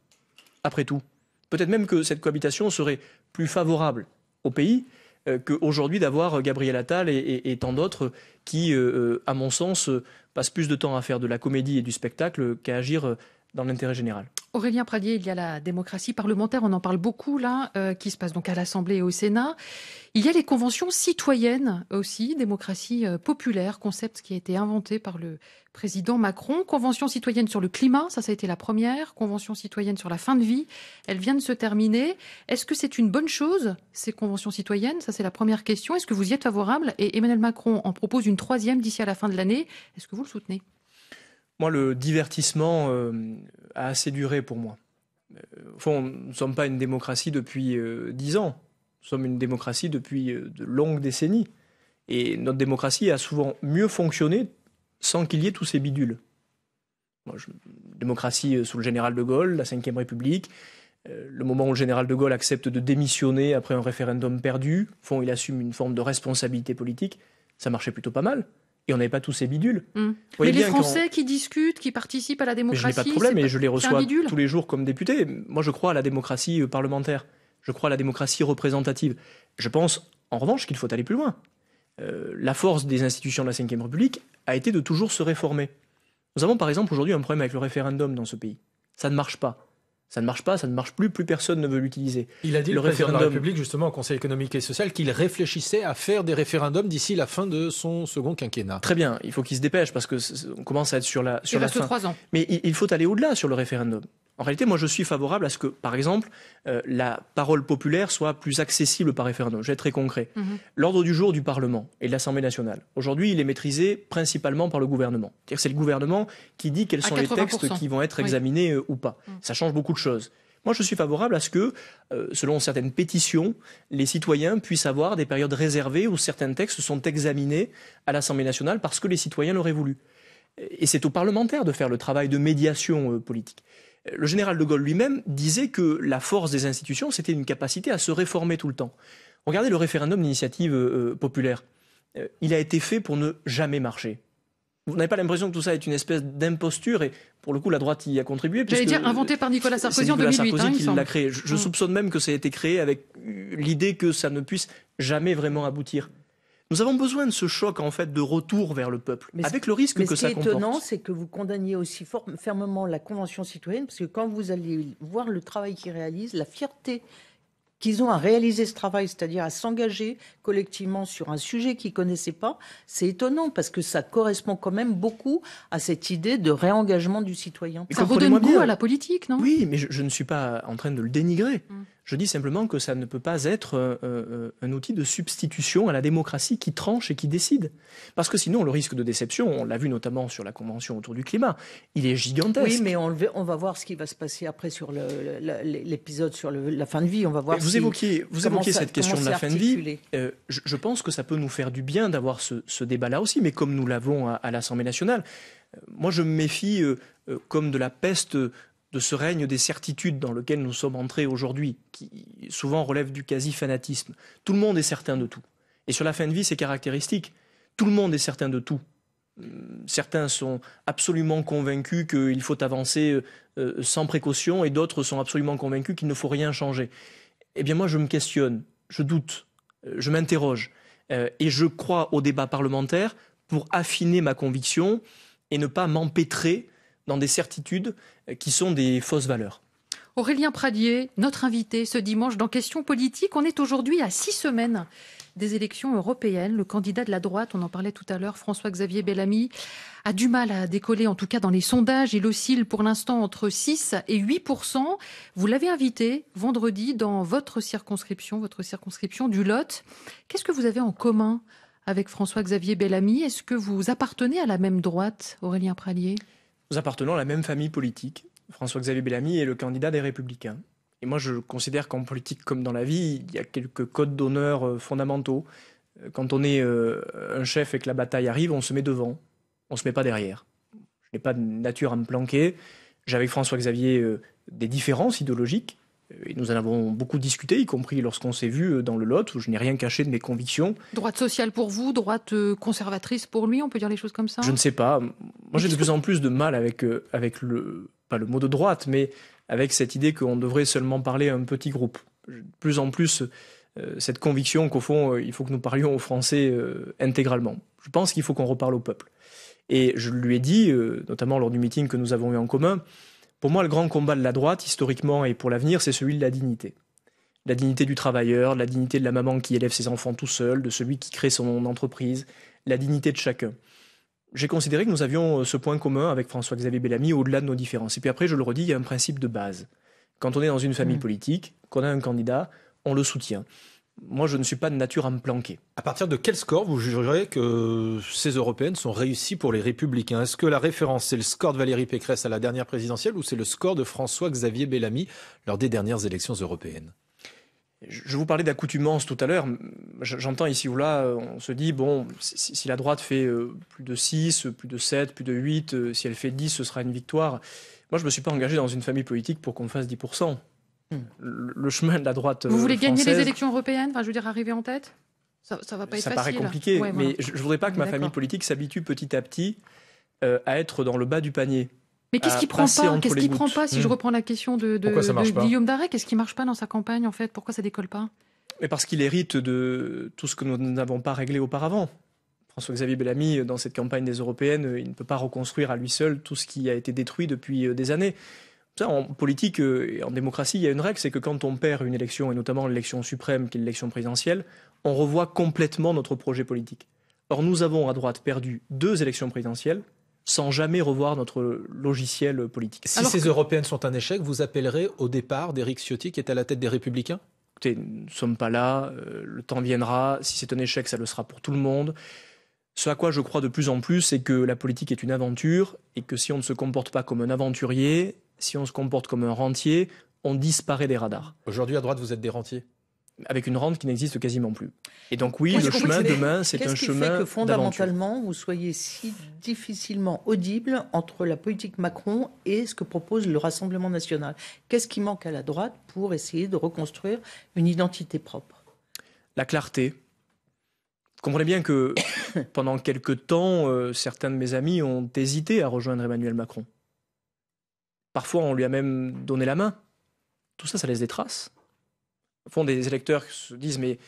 Après tout, peut-être même que cette cohabitation serait plus favorable au pays euh, qu'aujourd'hui d'avoir Gabriel Attal et, tant d'autres qui, euh, euh, à mon sens, passent plus de temps à faire de la comédie et du spectacle qu'à agir dans l'intérêt général. Aurélien Pradier, il y a la démocratie parlementaire, on en parle beaucoup là, euh, qui se passe donc à l'Assemblée et au Sénat. Il y a les conventions citoyennes aussi, démocratie euh, populaire, concept qui a été inventé par le président Macron. Convention citoyenne sur le climat, ça, ça a été la première. Convention citoyenne sur la fin de vie, elle vient de se terminer. Est-ce que c'est une bonne chose, ces conventions citoyennes Ça, c'est la première question. Est-ce que vous y êtes favorable Et Emmanuel Macron en propose une troisième d'ici à la fin de l'année. Est-ce que vous le soutenez moi, le divertissement euh, a assez duré pour moi. Euh, au fond, nous ne sommes pas une démocratie depuis euh, dix ans. Nous sommes une démocratie depuis de longues décennies. Et notre démocratie a souvent mieux fonctionné sans qu'il y ait tous ces bidules. démocratie sous le général de Gaulle, la Ve République, le moment où le général de Gaulle accepte de démissionner après un référendum perdu, fond, il assume une forme de responsabilité politique, ça marchait plutôt pas mal et on n'avait pas tous ces bidules. Mmh. Mais les Français qui discutent, qui participent à la démocratie. je n'ai pas de problème et je les reçois tous les jours comme député. Moi, je crois à la démocratie euh, parlementaire. Je crois à la démocratie représentative. Je pense, en revanche, qu'il faut aller plus loin. Euh, la force des institutions de la Ve République a été de toujours se réformer. Nous avons par exemple aujourd'hui un problème avec le référendum dans ce pays. Ça ne marche pas. Ça ne marche pas, ça ne marche plus, plus personne ne veut l'utiliser. Il a dit le, référendum... public, République, justement, au Conseil économique et social, qu'il réfléchissait à faire des référendums d'ici la fin de son second quinquennat. Très bien, il faut qu'il se dépêche parce que on commence à être sur la sur il reste ans. Mais il faut aller au-delà sur le référendum. En réalité, moi, je suis favorable à ce que, par exemple, euh, la parole populaire soit plus accessible par référendum. Je vais être très concret. Mhm. L'ordre du jour du Parlement et de l'Assemblée nationale, aujourd'hui, il est maîtrisé principalement par le gouvernement. C'est-à-dire c'est le gouvernement qui dit quels sont les textes qui vont être examinés euh, ou pas. Mhm. Ça change beaucoup de choses. Moi, je suis favorable à ce que, euh, selon certaines pétitions, les citoyens puissent avoir des périodes réservées où certains textes sont examinés à l'Assemblée nationale parce que les citoyens l'auraient voulu. Et c'est aux parlementaires de faire le travail de médiation politique le général de Gaulle lui-même disait que la force des institutions, c'était une capacité à se réformer tout le temps. Regardez le référendum d'initiative euh, euh, populaire. Euh, il a été fait pour ne jamais marcher. Vous n'avez pas l'impression que tout ça est une espèce d'imposture et pour le coup la droite y a contribué. J'allais dire inventé par Nicolas Sarkozy Nicolas en hein, qui l'a créé. Je, je, mm. soupçonne même que ça a été créé avec l'idée que ça ne puisse jamais vraiment aboutir. Nous avons besoin de ce choc en fait de retour vers le peuple, mais avec le risque que ça comporte. Ce qui est étonnant, c'est que vous condamniez aussi fort, fermement la Convention citoyenne, parce que quand vous allez voir le travail qu'ils réalisent, la fierté qu'ils ont à réaliser ce travail, c'est-à-dire à, s'engager collectivement sur un sujet qu'ils connaissaient pas, c'est étonnant parce que ça correspond quand même beaucoup à cette idée de réengagement du citoyen. ça redonne goût à la politique, non Oui, mais je, ne suis pas en train de le dénigrer. Hum. Je dis simplement que ça ne peut pas être euh, euh, un outil de substitution à la démocratie qui tranche et qui décide. Parce que sinon, le risque de déception, on l'a vu notamment sur la Convention autour du climat, il est gigantesque. Oui, mais on, va voir ce qui va se passer après sur l'épisode sur la fin de vie. On va voir vous évoquez cette question de la fin de vie. Euh, je, pense que ça peut nous faire du bien d'avoir ce, débat-là aussi, mais comme nous l'avons à, l'Assemblée nationale, moi, je me méfie comme de la peste de ce règne des certitudes dans lequel nous sommes entrés aujourd'hui, qui souvent relève du quasi-fanatisme. Tout le monde est certain de tout. Et sur la fin de vie, c'est caractéristique. Tout le monde est certain de tout. Hum, certains sont absolument convaincus qu'il faut avancer euh, euh, sans précaution et d'autres sont absolument convaincus qu'il ne faut rien changer. Eh bien moi, je me questionne, je doute, euh, je m'interroge et je crois au débat parlementaire pour affiner ma conviction et ne pas m'empêtrer dans des certitudes euh, qui sont des fausses valeurs. Aurélien Pradier, notre invité ce dimanche dans Questions politiques, on est aujourd'hui à six semaines des élections européennes. Le candidat de la droite, on en parlait tout à l'heure, François-Xavier Bellamy, a du mal à décoller, en tout cas dans les sondages. Il oscille pour l'instant entre 6 et 8 Vous l'avez invité vendredi dans votre circonscription, votre circonscription du Lot. Qu'est-ce que vous avez en commun avec François-Xavier Bellamy Est-ce que vous appartenez à la même droite, Aurélien Pradier nous appartenons à la même famille politique. François-Xavier Bellamy est le candidat des Républicains. Et moi, je considère qu'en politique comme dans la vie, il y a quelques codes d'honneur euh, fondamentaux. Euh, quand on est euh, un chef et que la bataille arrive, on se met devant, on ne se met pas derrière. Je n'ai pas de nature à me planquer. J'ai avec François-Xavier des différences idéologiques. Euh, nous en avons beaucoup discuté, y compris lorsqu'on s'est vu euh, dans le Lot, où je n'ai rien caché de mes convictions. Droite sociale pour vous, droite euh, conservatrice pour lui, on peut dire les choses comme ça Je ne sais pas. Moi, j'ai de plus en plus de mal avec, avec le, pas le mot de droite, mais avec cette idée qu'on devrait seulement parler à un petit groupe. De plus en plus, cette conviction qu'au fond, il faut que nous parlions aux Français intégralement. Je pense qu'il faut qu'on reparle au peuple. Et je lui ai dit, notamment lors du meeting que nous avons eu en commun, pour moi, le grand combat de la droite, historiquement et pour l'avenir, c'est celui de la dignité. La dignité du travailleur, la dignité de la maman qui élève ses enfants tout seul, de celui qui crée son entreprise, la dignité de chacun. J'ai considéré que nous avions euh, ce point commun avec François-Xavier Bellamy au-delà de nos différences. Et puis après, je le redis, il y a un principe de base. Quand on est dans une famille mmh. politique, qu'on a un candidat, on le soutient moi, je ne suis pas de nature à me planquer. À partir de quel score vous jugerez que ces européennes sont réussies pour les républicains Est-ce que la référence, c'est le score de Valérie Pécresse à la dernière présidentielle ou c'est le score de François-Xavier Bellamy lors des dernières élections européennes je vous parlais d'accoutumance tout à l'heure. J'entends ici ou là, on se dit, bon, si la droite fait euh, plus de 6, plus de 7, plus de 8, euh, si elle fait 10, ce sera une victoire. Moi, je ne me suis pas engagé dans une famille politique pour qu'on fasse 10% le chemin de la droite. Vous voulez euh, gagner les élections européennes Enfin, je veux dire, arriver en tête ça, ne va pas être facile. Ça paraît compliqué, mais je, ne voudrais pas que ma famille politique s'habitue petit à petit euh, à être dans le bas du panier. Mais qu'est-ce qui prend pas Qu'est-ce qui prend pas Si je hmm. reprends la question de, Guillaume Darret, qu'est-ce qui marche pas dans sa campagne en fait Pourquoi ça décolle pas Mais parce qu'il hérite de tout ce que nous n'avons pas réglé auparavant. François-Xavier Bellamy, dans cette campagne des européennes, il ne peut pas reconstruire à lui seul tout ce qui a été détruit depuis euh, des années en politique euh, et en démocratie, il y a une règle, c'est que quand on perd une élection, et notamment l'élection suprême, qui est l'élection présidentielle, on revoit complètement notre projet politique. Or, nous avons à droite perdu deux élections présidentielles sans jamais revoir notre logiciel politique. Si ces européennes sont un échec, vous appellerez au départ d'Éric Ciotti, qui est à la tête des Républicains Écoutez, nous ne sommes pas là, euh, le temps viendra, si c'est un échec, ça le sera pour tout le monde. Ce à quoi je crois de plus en plus, c'est que la politique est une aventure et que si on ne se comporte pas comme un aventurier, si on se comporte comme un rentier, on disparaît des radars. Aujourd'hui, à droite, vous êtes des rentiers avec une rente qui n'existe quasiment plus. Et donc oui, le chemin demain, c'est -ce un qui chemin fait que fondamentalement vous soyez si difficilement audible entre la politique Macron et ce que propose le Rassemblement national. Qu'est-ce qui manque à la droite pour essayer de reconstruire une identité propre La clarté. Vous comprenez bien que pendant quelques temps, euh, certains de mes amis ont hésité à rejoindre Emmanuel Macron. Parfois, on lui a même donné la main. Tout ça, ça laisse des traces. Au fond, des électeurs se disent, mais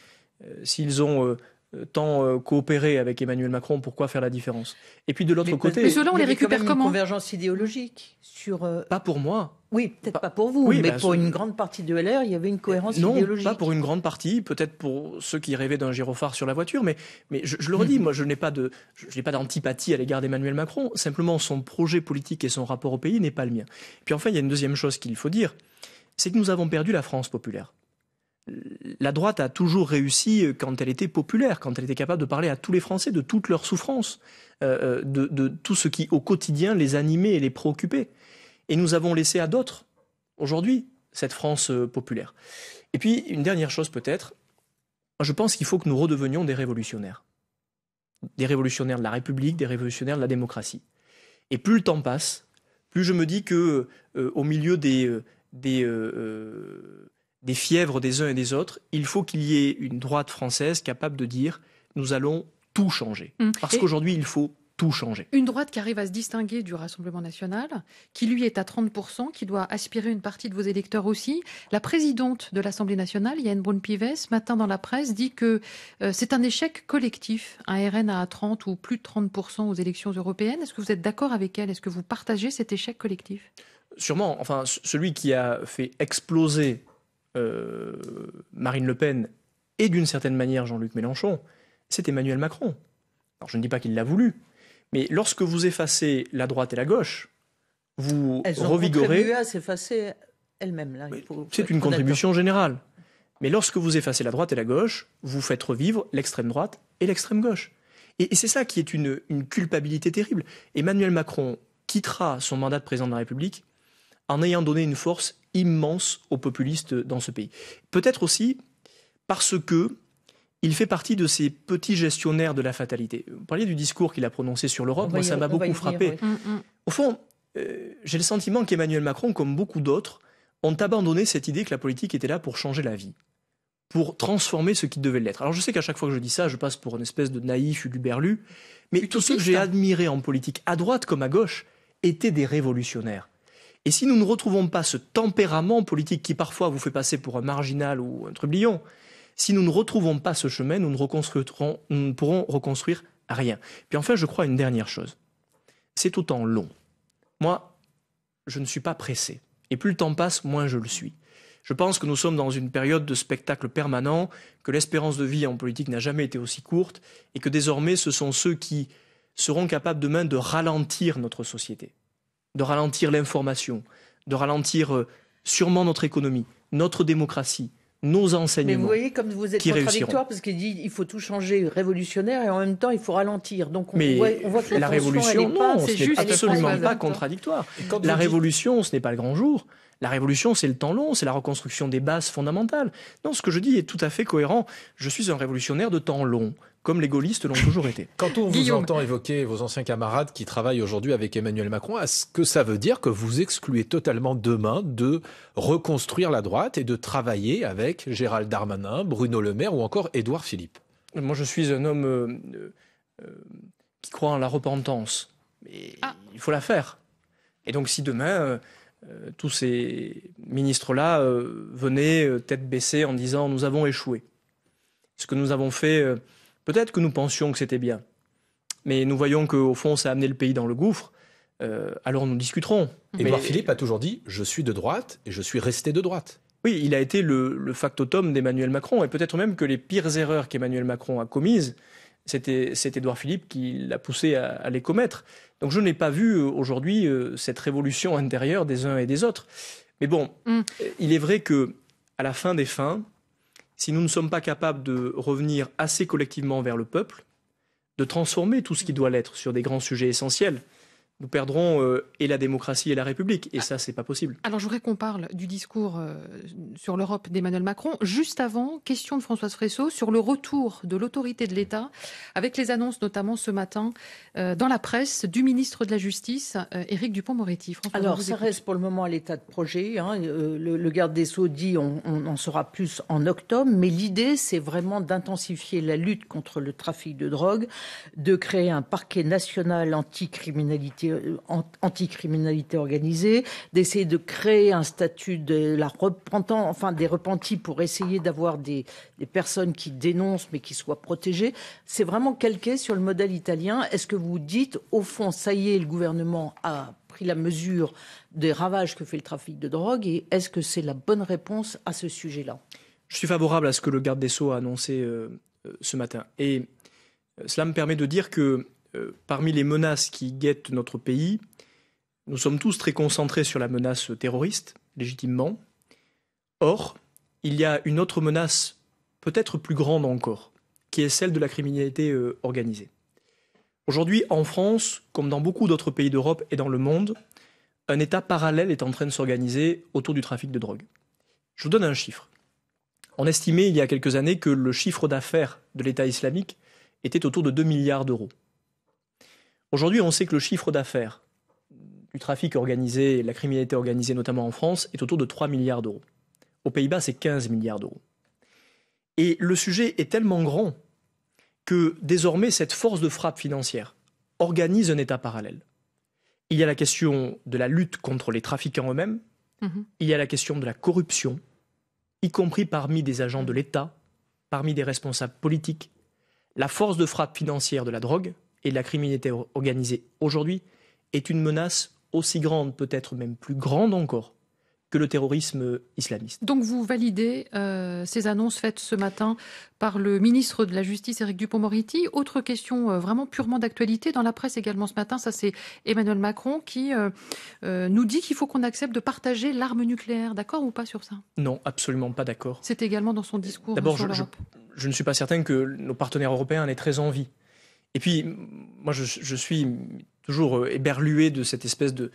euh, s'ils ont euh, euh, tant euh, coopérer avec Emmanuel Macron, pourquoi faire la différence Et puis de l'autre côté, mais y on les récupère comment Une convergence idéologique sur. Euh, pas pour moi. Oui, peut-être pas, pour vous, mais bah, pour une grande partie de LR, il y avait une cohérence idéologique. Non, pas pour une grande partie, peut-être pour ceux qui rêvaient d'un gyrophare sur la voiture, mais, mais je, le redis, moi je n'ai pas de, je, n'ai pas d'antipathie à l'égard d'Emmanuel Macron, simplement son projet politique et son rapport au pays n'est pas le mien. Puis enfin, il y a une deuxième chose qu'il faut dire, c'est que nous avons perdu la France populaire la droite a toujours réussi euh, quand elle était populaire, quand elle était capable de parler à tous les Français de toutes leurs souffrances, euh, euh, de, tout ce qui au quotidien les animait et les préoccupait. Et nous avons laissé à d'autres, aujourd'hui, cette France populaire. Et puis, une dernière chose peut-être, je pense qu'il faut que nous redevenions des révolutionnaires. Des révolutionnaires de la République, des révolutionnaires de la démocratie. Et plus le temps passe, plus je me dis que au milieu des, des fièvres des uns et des autres, il faut qu'il y ait une droite française capable de dire nous allons tout changer. Hum. Parce qu'aujourd'hui, il faut tout changer. Une droite qui arrive à se distinguer du Rassemblement national, qui lui est à 30%, qui doit aspirer une partie de vos électeurs aussi. La présidente de l'Assemblée nationale, Yann Braun-Pivet, matin dans la presse, dit que euh, c'est un échec collectif, un RN à 30 ou plus de 30% aux élections européennes. Est-ce que vous êtes d'accord avec elle Est-ce que vous partagez cet échec collectif Sûrement. Enfin, celui qui a fait exploser euh, Marine Le Pen et d'une certaine manière Jean-Luc Mélenchon, c'est Emmanuel Macron. Alors je ne dis pas qu'il l'a voulu, mais lorsque vous effacez la droite et la gauche, vous Elles ont revigorez. à s'effacer elles-mêmes. C'est une contribution générale. Mais lorsque vous effacez la droite et la gauche, vous faites revivre l'extrême droite et l'extrême gauche. Et, c'est ça qui est une, une culpabilité terrible. Emmanuel Macron quittera son mandat de président de la République en ayant donné une force immense aux populistes dans ce pays. Peut-être aussi parce que il fait partie de ces petits gestionnaires de la fatalité. Vous parliez du discours qu'il a prononcé sur l'Europe, moi ça m'a beaucoup frappé. Mm, mm. Au fond, euh, j'ai le sentiment qu'Emmanuel Macron, comme beaucoup d'autres, ont abandonné cette idée que la politique était là pour changer la vie, pour transformer ce qui devait l'être. Alors je sais qu'à chaque fois que je dis ça, je passe pour une espèce de naïf luberlu, mais tout ce que j'ai admiré en politique, à droite comme à gauche, étaient des révolutionnaires. Et si nous ne retrouvons pas ce tempérament politique qui parfois vous fait passer pour un marginal ou un trublion, si nous ne retrouvons pas ce chemin, nous ne, nous pourrons reconstruire rien. Puis enfin, je crois une dernière chose. C'est autant long. Moi, je ne suis pas pressé. Et plus le temps passe, moins je le suis. Je pense que nous sommes dans une période de spectacle permanent, que l'espérance de vie en politique n'a jamais été aussi courte, et que désormais ce sont ceux qui seront capables demain de ralentir notre société, de ralentir l'information, de ralentir euh, sûrement notre économie, notre démocratie, nos enseignements. Mais vous voyez comme vous êtes contradictoire parce qu'il dit il faut tout changer révolutionnaire et en même temps il faut ralentir. Donc on, Mais voit, que la, révolution, non, c'est absolument pas, contradictoire. La révolution, ce n'est pas le grand jour. La révolution, c'est le temps long, c'est la reconstruction des bases fondamentales. Non, ce que je dis est tout à fait cohérent. Je suis un révolutionnaire de temps long comme les gaullistes l'ont toujours été. Quand on vous entend évoquer vos anciens camarades qui travaillent aujourd'hui avec Emmanuel Macron, est-ce que ça veut dire que vous excluez totalement demain de reconstruire la droite et de travailler avec Gérald Darmanin, Bruno Le Maire ou encore Édouard Philippe Moi, je suis un homme euh, euh, qui croit en la repentance. Ah. il faut la faire. Et donc, si demain. Euh, tous ces ministres-là venaient tête baissée en disant nous avons échoué. Ce que nous avons fait Peut-être que nous pensions que c'était bien, mais nous voyons qu'au fond, ça a amené le pays dans le gouffre. Euh, alors nous discuterons. Édouard Philippe a toujours dit Je suis de droite et je suis resté de droite. Oui, il a été le, factotum d'Emmanuel Macron, et peut-être même que les pires erreurs qu'Emmanuel Macron a commises, c'était Édouard Philippe qui l'a poussé à, les commettre. Donc je n'ai pas vu euh, aujourd'hui euh, cette révolution intérieure des uns et des autres. Mais bon, mm. il est vrai que à la fin des fins, si nous ne sommes pas capables de revenir assez collectivement vers le peuple, de transformer tout ce qui doit l'être sur des grands sujets essentiels, nous perdrons euh, et la démocratie et la République. Et ah. ça, c'est pas possible. Alors, je voudrais qu'on parle du discours euh, sur l'Europe d'Emmanuel Macron. Juste avant, question de Françoise Fresso sur le retour de l'autorité de l'État, avec les annonces notamment ce matin euh, dans la presse du ministre de la Justice, Éric Dupont-Moretti. Alors, ça reste pour le moment à l'état de projet. Hein. Le, garde des Sceaux dit on, en saura plus en octobre, mais l'idée, c'est vraiment d'intensifier la lutte contre le trafic de drogue, de créer un parquet national anticriminalité euh, anticriminalité organisée, d'essayer de créer un statut de la repentant, enfin des repentis pour essayer d'avoir des, des, personnes qui dénoncent mais qui soient protégées. C'est vraiment calqué sur le modèle italien. Est-ce que vous dites, au fond, ça y est, le gouvernement a pris la mesure des ravages que fait le trafic de drogue et est-ce que c'est la bonne réponse à ce sujet-là Je suis favorable à ce que le garde des Sceaux a annoncé euh, euh, ce matin. Et cela me permet de dire que euh, parmi les menaces qui guettent notre pays, nous sommes tous très concentrés sur la menace terroriste, légitimement. Or, il y a une autre menace peut-être plus grande encore, qui est celle de la criminalité euh, organisée. Aujourd'hui, en France, comme dans beaucoup d'autres pays d'Europe et dans le monde, un État parallèle est en train de s'organiser autour du trafic de drogue. Je vous donne un chiffre. On estimait il y a quelques années que le chiffre d'affaires de l'État islamique était autour de 2 milliards d'euros. Aujourd'hui, on sait que le chiffre d'affaires du trafic organisé, la criminalité organisée notamment en France, est autour de 3 milliards d'euros. Aux Pays-Bas, c'est 15 milliards d'euros. Et le sujet est tellement grand que désormais cette force de frappe financière organise un État parallèle. Il y a la question de la lutte contre les trafiquants eux-mêmes, mhm. il y a la question de la corruption, y compris parmi des agents de l'État, parmi des responsables politiques, la force de frappe financière de la drogue, et la criminalité organisée aujourd'hui est une menace aussi grande, peut-être même plus grande encore, que le terrorisme islamiste. Donc vous validez euh, ces annonces faites ce matin par le ministre de la Justice, Eric Dupont-Moretti. Autre question euh, vraiment purement d'actualité, dans la presse également ce matin, ça c'est Emmanuel Macron qui euh, nous dit qu'il faut qu'on accepte de partager l'arme nucléaire. D'accord ou pas sur ça Non, absolument pas d'accord. C'est également dans son discours. D'abord, je, je, je, ne suis pas certain que nos partenaires européens en aient très envie. Et puis, moi, je, suis toujours euh, éberlué de cette espèce de,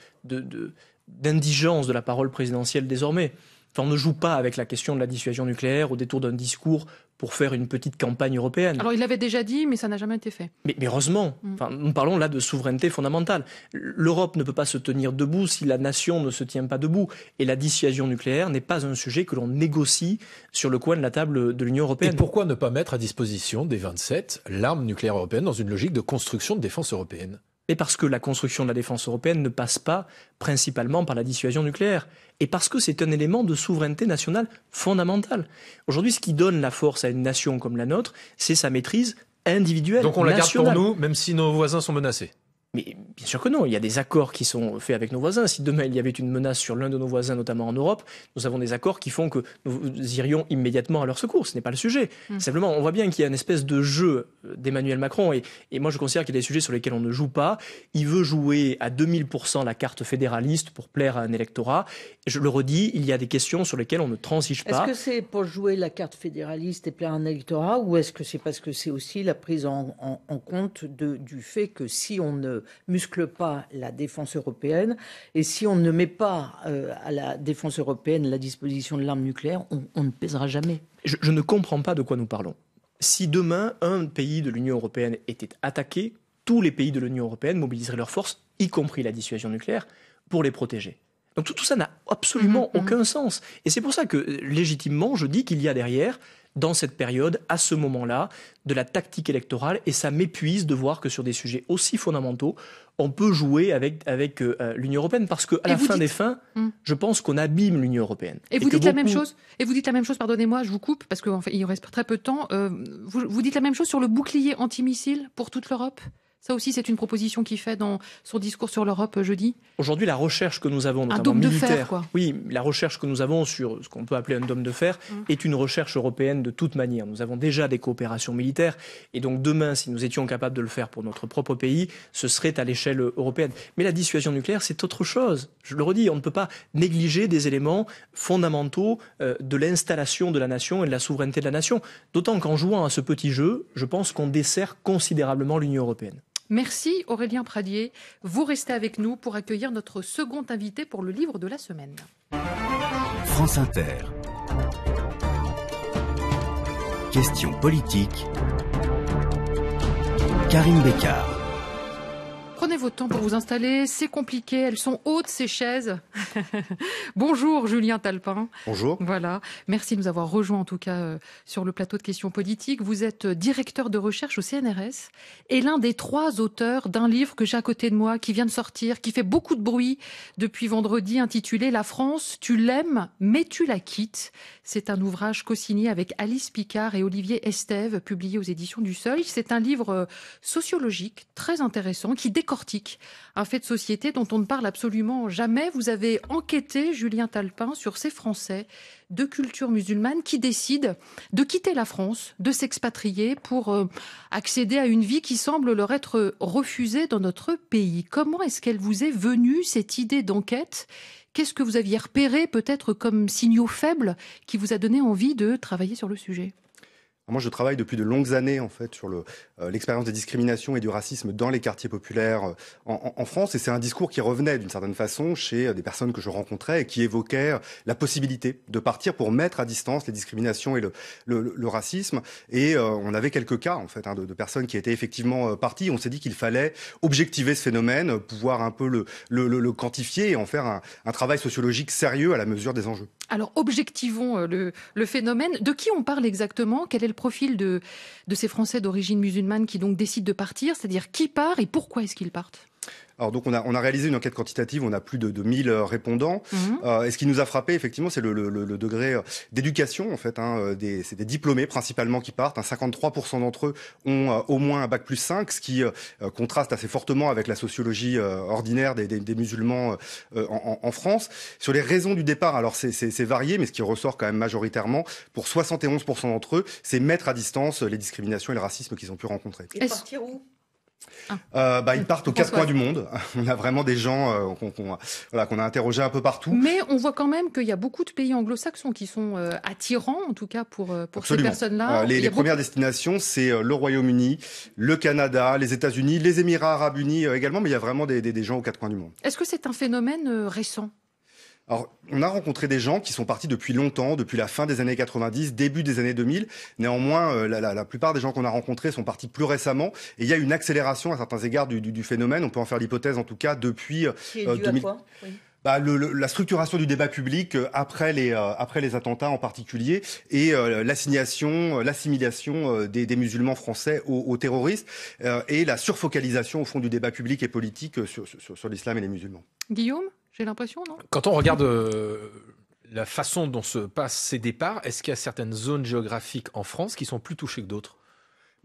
d'indigence de la parole présidentielle désormais on ne joue pas avec la question de la dissuasion nucléaire au détour d'un discours pour faire une petite campagne européenne. Alors il l'avait déjà dit, mais ça n'a jamais été fait. Mais, heureusement, mm. nous parlons là de souveraineté fondamentale. L'Europe ne peut pas se tenir debout si la nation ne se tient pas debout. Et la dissuasion nucléaire n'est pas un sujet que l'on négocie sur le coin de la table de l'Union européenne. Et pourquoi ne pas mettre à disposition des 27 l'arme nucléaire européenne dans une logique de construction de défense européenne mais parce que la construction de la défense européenne ne passe pas principalement par la dissuasion nucléaire, et parce que c'est un élément de souveraineté nationale fondamentale. Aujourd'hui, ce qui donne la force à une nation comme la nôtre, c'est sa maîtrise individuelle. Donc on la garde pour nous, même si nos voisins sont menacés. Mais bien sûr que non, il y a des accords qui sont faits avec nos voisins. Si demain il y avait une menace sur l'un de nos voisins, notamment en Europe, nous avons des accords qui font que nous irions immédiatement à leur secours. Ce n'est pas le sujet. Mm. Simplement, on voit bien qu'il y a une espèce de jeu euh, d'Emmanuel Macron. Et, moi, je considère qu'il y a des sujets sur lesquels on ne joue pas. Il veut jouer à 2000% la carte fédéraliste pour plaire à un électorat. Je le redis, il y a des questions sur lesquelles on ne transige pas. Est-ce que c'est pour jouer la carte fédéraliste et plaire à un électorat ou est-ce que c'est parce que c'est aussi la prise en, compte de, du fait que si on ne muscle pas la défense européenne et si on ne met pas euh, à la défense européenne la disposition de l'arme nucléaire, on, ne pèsera jamais. Je, ne comprends pas de quoi nous parlons. Si demain un pays de l'Union européenne était attaqué, tous les pays de l'Union européenne mobiliseraient leurs forces, y compris la dissuasion nucléaire, pour les protéger. Donc tout, ça n'a absolument mmh, mmh. aucun sens. Et c'est pour ça que euh, légitimement, je dis qu'il y a derrière dans cette période, à ce moment-là, de la tactique électorale. Et ça m'épuise de voir que sur des sujets aussi fondamentaux, on peut jouer avec, avec euh, euh, l'Union européenne. Parce qu'à la fin des fins, hum. je pense qu'on abîme l'Union européenne. Et, vous dites la même chose Et vous dites la même chose, pardonnez-moi, je vous coupe, parce qu'il en fait, il reste très peu de temps. Euh, vous dites la même chose sur le bouclier antimissile pour toute l'Europe ça aussi, c'est une proposition qu'il fait dans son discours sur l'Europe euh, jeudi. Aujourd'hui, la recherche que nous avons, notamment militaire, oui, la recherche que nous avons sur ce qu'on peut appeler un dôme de fer mmh. est une recherche européenne de toute manière. Nous avons déjà des coopérations militaires, et donc demain, si nous étions capables de le faire pour notre propre pays, ce serait à l'échelle européenne. Mais la dissuasion nucléaire, c'est autre chose. Je le redis, on ne peut pas négliger des éléments fondamentaux euh, de l'installation de la nation et de la souveraineté de la nation. D'autant qu'en jouant à ce petit jeu, je pense qu'on dessert considérablement l'Union européenne. Merci Aurélien Pradier. Vous restez avec nous pour accueillir notre second invité pour le livre de la semaine. France Inter. Question politique. Karine Bécard. Prenez votre temps pour vous installer. C'est compliqué. Elles sont hautes, ces chaises. Bonjour, Julien Talpin. Bonjour. Voilà. Merci de nous avoir rejoints, en tout cas, euh, sur le plateau de questions politiques. Vous êtes euh, directeur de recherche au CNRS et l'un des trois auteurs d'un livre que j'ai à côté de moi, qui vient de sortir, qui fait beaucoup de bruit depuis vendredi, intitulé La France, tu l'aimes, mais tu la quittes. C'est un ouvrage co-signé avec Alice Picard et Olivier Estève, publié aux éditions du Seuil. C'est un livre euh, sociologique très intéressant qui déc un fait de société dont on ne parle absolument jamais. Vous avez enquêté, Julien Talpin, sur ces Français de culture musulmane qui décident de quitter la France, de s'expatrier pour euh, accéder à une vie qui semble leur être refusée dans notre pays. Comment est-ce qu'elle vous est venue, cette idée d'enquête Qu'est-ce que vous aviez repéré peut-être comme signaux faibles qui vous a donné envie de travailler sur le sujet ah, moi, je travaille depuis de longues années en fait sur euh, l'expérience le, des discriminations et du racisme dans les quartiers populaires euh, en, France, et c'est un discours qui revenait d'une certaine façon chez euh, des personnes que je rencontrais et qui évoquaient la possibilité de partir pour mettre à distance les discriminations et le, racisme. Et on avait quelques cas en fait hein, de, personnes qui étaient effectivement parties. On s'est dit qu'il fallait objectiver ce phénomène, pouvoir un peu le, le quantifier et en faire un, un, travail sociologique sérieux à la mesure des enjeux. Alors objectivons le, phénomène. De qui on parle exactement Quel est le profil de, ces Français d'origine musulmane qui donc décident de partir C'est-à-dire qui part et pourquoi est-ce qu'ils partent alors donc on a, réalisé une enquête quantitative, on a plus de, 1000 euh, répondants. Mhm. Euh, et ce qui nous a frappé effectivement, c'est le, degré euh, d'éducation en fait. Hein, des, c'est des diplômés principalement qui partent. 53% hein. d'entre eux ont au moins un bac plus 5, ce qui contraste assez fortement avec la sociologie ordinaire des, musulmans en, France. Sur les raisons du départ, alors c'est, varié, mais ce qui ressort quand même majoritairement pour 71% d'entre eux, c'est mettre à distance les discriminations et le racisme qu'ils ont pu rencontrer. Et où ah. Euh, bah, ils partent aux quatre coins du monde. On a vraiment des gens euh, qu'on a interrogés un peu partout. Mais on voit quand même qu'il y a beaucoup de pays anglo-saxons qui sont euh, attirants, en tout cas pour, ces personnes-là. les, premières destinations, c'est le Royaume-Uni, le Canada, les États-Unis, les Émirats arabes unis également, mais il y a vraiment des, des gens aux quatre coins du monde. Est-ce que c'est un phénomène récent alors, on a rencontré des gens qui sont partis depuis longtemps, depuis la fin des années 90, début des années 2000. Néanmoins, euh, la, plupart des gens qu'on a rencontrés sont partis plus récemment. Et il y a une accélération à certains égards du, phénomène. On peut en faire l'hypothèse, en tout cas, depuis la structuration du débat public euh, euh, après les attentats en particulier et l'assignation l'assimilation des, musulmans français aux, terroristes et la surfocalisation au fond du débat public et politique sur l'islam et les musulmans. Guillaume l'impression, Quand on regarde euh, la façon dont se passent ces départs, est-ce qu'il y a certaines zones géographiques en France qui sont plus touchées que d'autres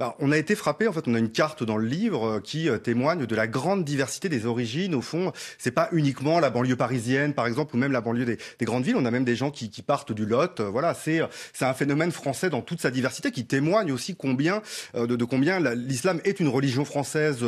bah, on a été frappé. En fait, on a une carte dans le livre euh, qui euh, témoigne de la grande diversité des origines. Au fond, c'est pas uniquement la banlieue parisienne, par exemple, ou même la banlieue des, grandes villes. On a même des gens qui, partent du Lot. Euh, voilà, c'est un phénomène français dans toute sa diversité qui témoigne aussi de, combien l'islam est une religion française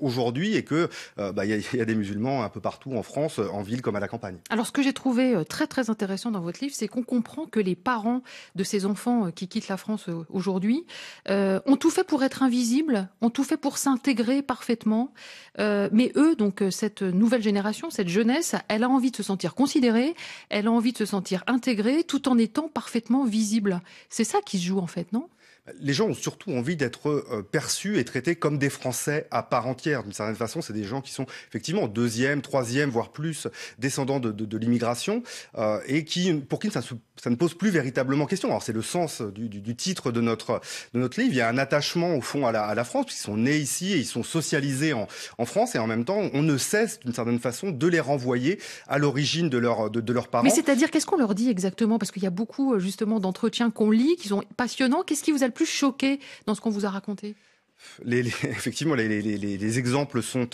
aujourd'hui et que bah, il y, a, des musulmans un peu partout en France, en ville comme à la campagne. Alors, ce que j'ai trouvé très très intéressant dans votre livre, c'est qu'on comprend que les parents de ces enfants qui quittent la France aujourd'hui ont tout fait pour être invisibles, ont tout fait pour s'intégrer parfaitement. Euh, mais eux, donc euh, cette nouvelle génération, cette jeunesse, elle a envie de se sentir considérée, elle a envie de se sentir intégrée, tout en étant parfaitement visible. C'est ça qui se joue en fait, non les gens ont surtout envie d'être euh, perçus et traités comme des Français à part entière. D'une certaine façon, c'est des gens qui sont effectivement deuxième, troisième, voire plus descendants de, l'immigration et qui, pour qui ça, ne pose plus véritablement question. Alors c'est le sens du, du titre de notre, de notre livre. Il y a un attachement au fond à la, France, puisqu'ils sont nés ici et ils sont socialisés en, France, et en même temps, on ne cesse d'une certaine façon de les renvoyer à l'origine de, leur, de, de leurs parents. Mais c'est-à-dire, qu'est-ce qu'on leur dit exactement Parce qu'il y a beaucoup euh, justement d'entretiens qu'on lit, qui sont passionnants. Qu'est-ce qui vous a le plus choqué dans ce qu'on vous a raconté effectivement, les, exemples sont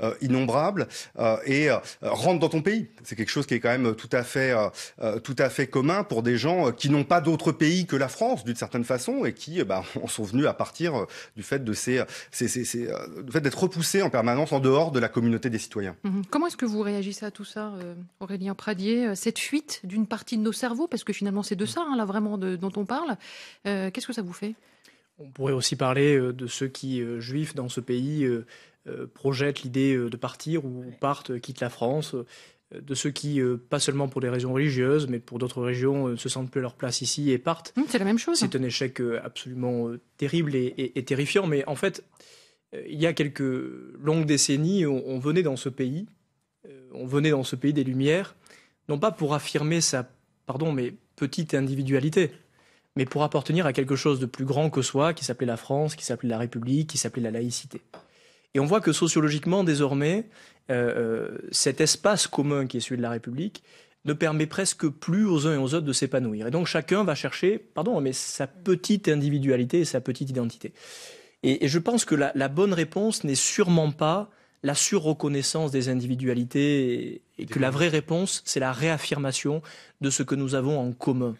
euh, innombrables euh, et euh, rentre dans ton pays. C'est quelque chose qui est quand même tout à fait, commun pour des gens qui n'ont pas d'autre pays que la France, d'une certaine façon, et qui bah, en sont venus à partir du fait de ces, fait d'être repoussés en permanence en dehors de la communauté des citoyens. Mmh Comment est-ce que vous réagissez à tout ça, Aurélien Pradier Cette fuite d'une partie de nos cerveaux, parce que finalement c'est de mmh. ça, hein, là vraiment, dont on parle. Qu'est-ce que ça vous fait on pourrait aussi parler euh, de ceux qui, euh, juifs dans ce pays, euh, projettent l'idée de partir ou partent, quittent la France, de ceux qui, pas seulement pour des raisons religieuses, mais pour d'autres régions, ne se sentent plus à leur place ici et partent. Mmh, c'est la même chose. C'est un échec absolument terrible et, terrifiant, mais en fait, il y a quelques longues décennies, on, venait dans ce pays, on venait dans ce pays des Lumières, non pas pour affirmer sa, pardon, mais petite individualité, mais pour appartenir à quelque chose de plus grand que soi, qui s'appelait la France, qui s'appelait la République, qui s'appelait la laïcité. Et on voit que sociologiquement, désormais, euh, euh, cet espace commun qui est celui de la République ne permet presque plus aux uns et aux autres de s'épanouir. Et donc chacun va chercher, pardon, mais sa petite individualité et sa petite identité. Et, je pense que la, bonne réponse n'est sûrement pas la surreconnaissance des individualités et que la vraie réponse, c'est la réaffirmation de ce que nous avons en commun.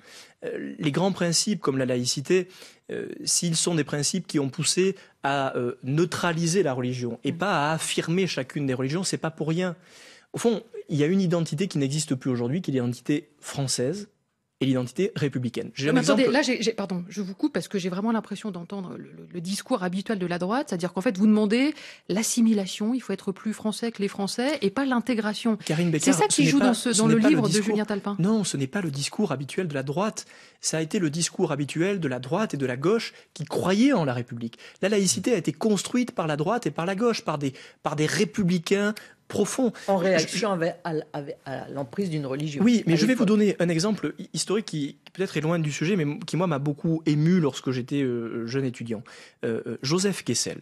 Euh, les grands principes comme la laïcité, euh, s'ils sont des principes qui ont poussé à euh, neutraliser la religion et mm. pas à affirmer chacune des religions, c'est pas pour rien. Au fond, il y a une identité qui n'existe plus aujourd'hui, qui est l'identité française, et l'identité républicaine. là, pardon, je vous coupe parce que j'ai vraiment l'impression d'entendre le, discours habituel de la droite, c'est-à-dire qu'en fait, vous demandez l'assimilation, il faut être plus français que les Français et pas l'intégration. C'est ça qui joue dans, le livre de Julien Talpin. Non, ce n'est pas le discours habituel de la droite ça a été le discours habituel de la droite et de la gauche qui croyaient en la République. La laïcité a été construite par la droite et par la gauche, par des, par des républicains profonds. En réaction à, l'emprise d'une religion. Oui, mais je vais vous donner un exemple historique qui peut-être est loin du sujet, mais qui moi m'a beaucoup ému lorsque j'étais euh, jeune étudiant. Euh, euh, Joseph Kessel.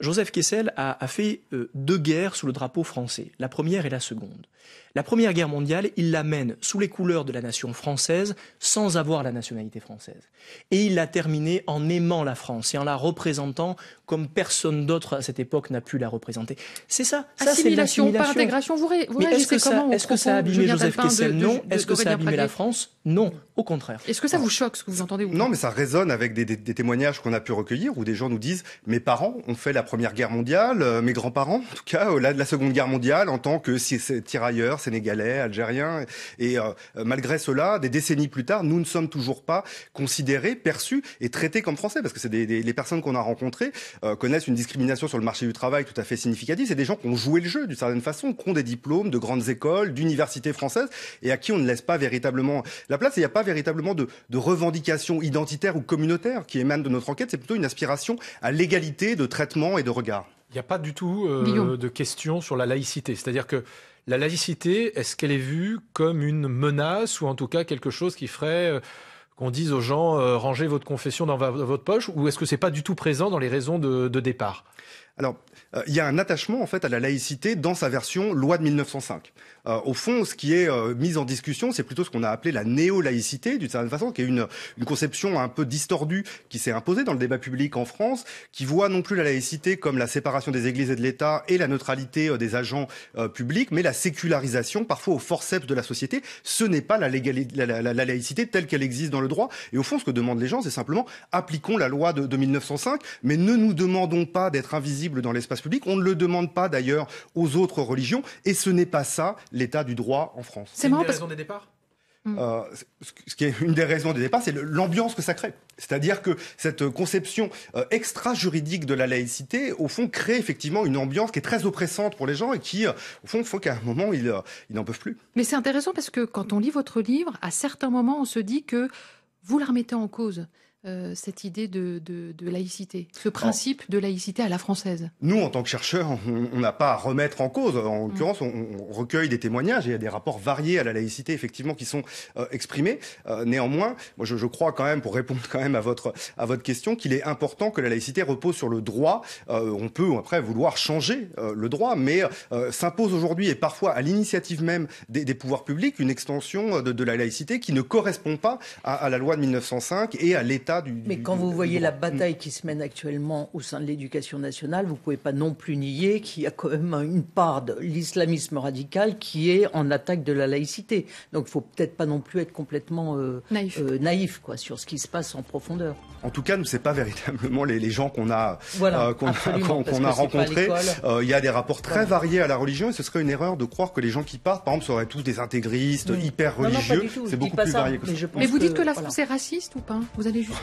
Joseph Kessel a, fait deux guerres sous le drapeau français, la première et la seconde. La Première Guerre mondiale, il la mène sous les couleurs de la nation française, sans avoir la nationalité française. Et il l'a terminée en aimant la France et en la représentant comme personne d'autre à cette époque n'a pu la représenter. C'est ça, ça assimilation, par intégration. Vous, vous Mais est-ce que, ça, a abîmé Joseph Kessel Non. Est-ce que ça a abîmé la France Non, au contraire. Est-ce que ça vous choque ce que vous entendez Non, mais ça résonne avec des, témoignages qu'on a pu recueillir où des gens nous disent mes parents ont fait la Première Guerre mondiale, euh, mes grands-parents, en tout cas, euh, au-delà de la Seconde Guerre mondiale en tant que tirailleurs, sénégalais, algériens. Et euh, malgré cela, des décennies plus tard, nous ne sommes toujours pas considérés, perçus et traités comme français, parce que c'est des, les personnes qu'on a rencontrées euh, connaissent une discrimination sur le marché du travail tout à fait significative. C'est des gens qui ont joué le jeu d'une certaine façon, qui ont des diplômes de grandes écoles, d'universités françaises, et à qui on ne laisse pas véritablement la place. Et il n'y a pas véritablement de, revendications identitaires ou communautaires qui émanent de notre enquête. C'est plutôt une aspiration à l'égalité de traitement et de regard. Il n'y a pas du tout euh, de question sur la laïcité. C'est-à-dire que la laïcité, est-ce qu'elle est vue comme une menace ou en tout cas quelque chose qui ferait euh, qu'on dise aux gens euh, rangez votre confession dans votre poche ou est-ce que c'est pas du tout présent dans les raisons de, départ alors, euh, il y a un attachement en fait à la laïcité dans sa version loi de 1905. Euh, au fond, ce qui est euh, mis en discussion, c'est plutôt ce qu'on a appelé la néo-laïcité, d'une certaine façon, qui est une, conception un peu distordue qui s'est imposée dans le débat public en France, qui voit non plus la laïcité comme la séparation des églises et de l'État et la neutralité euh, des agents publics, mais la sécularisation, parfois au forceps de la société. Ce n'est pas la, laïcité telle qu'elle existe dans le droit. Et au fond, ce que demandent les gens, c'est simplement appliquons la loi de, de 1905, mais ne nous demandons pas d'être invisibles dans l'espace public. On ne le demande pas d'ailleurs aux autres religions. Et ce n'est pas ça l'état du droit en France. C'est marrant parce que des départs. Mm. Euh, ce qui est une des raisons des départs, c'est l'ambiance que ça crée. C'est-à-dire que cette conception euh, extra-juridique de la laïcité, au fond, crée effectivement une ambiance qui est très oppressante pour les gens et qui, euh, au fond, faut qu'à un moment, ils n'en peuvent plus. Mais c'est intéressant parce que quand on lit votre livre, à certains moments, on se dit que vous la remettez en cause. Euh, cette idée de, laïcité, ce principe de laïcité à la française Nous, en tant que chercheurs, on n'a pas à remettre en cause. En mm. l'occurrence, on, recueille des témoignages et il y a des rapports variés à la laïcité, effectivement, qui sont euh, exprimés. Euh, néanmoins, moi, je, crois quand même, pour répondre quand même à votre, à votre question, qu'il est important que la laïcité repose sur le droit. on peut, après, vouloir changer le droit, mais s'impose aujourd'hui et parfois à l'initiative même des, pouvoirs publics une extension de, la laïcité qui ne correspond pas à la loi de 1905 et à l'État mais quand vous voyez la mm. bataille qui se mène actuellement au sein de l'éducation nationale, vous ne pouvez pas non plus nier qu'il y a quand même une part de l'islamisme radical qui est en attaque de la laïcité. Donc il ne faut peut-être pas non plus être complètement euh, euh, naïf, quoi, sur ce qui se passe en profondeur. En tout cas, nous, ce n'est pas véritablement les, gens qu'on a, euh, qu'on a, rencontrés. Il y a des rapports très variés à la religion et ce serait une erreur de croire que les gens qui partent, par exemple, seraient tous des intégristes, hyper religieux. C'est beaucoup plus varié que ça. Mais, vous dites que, la France est raciste ou pas Vous allez juste...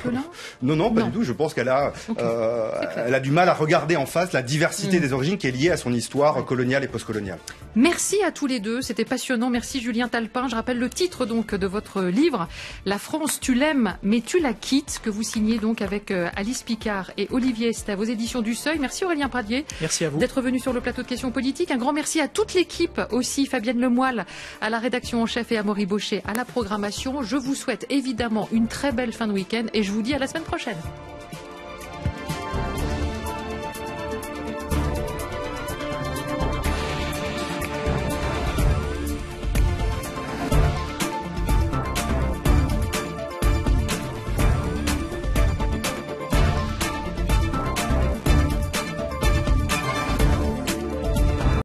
Non, non, pas du tout. Je pense qu'elle a, euh, elle a du mal à regarder en face la diversité mm. des origines qui est liée à son histoire coloniale et postcoloniale. Merci à tous les deux. C'était passionnant. Merci Julien Talpin. Je rappelle le titre donc de votre livre, La France, tu l'aimes, mais tu la quittes, que vous signez donc avec euh, Alice Picard et Olivier À vos éditions du Seuil. Merci Aurélien Pradier. Merci à vous. D'être venu sur le plateau de questions politiques. Un grand merci à toute l'équipe aussi, Fabienne Lemoile à la rédaction en chef et à Maury Baucher à la programmation. Je vous souhaite évidemment une très belle fin de week-end et je vous dis à la semaine prochaine.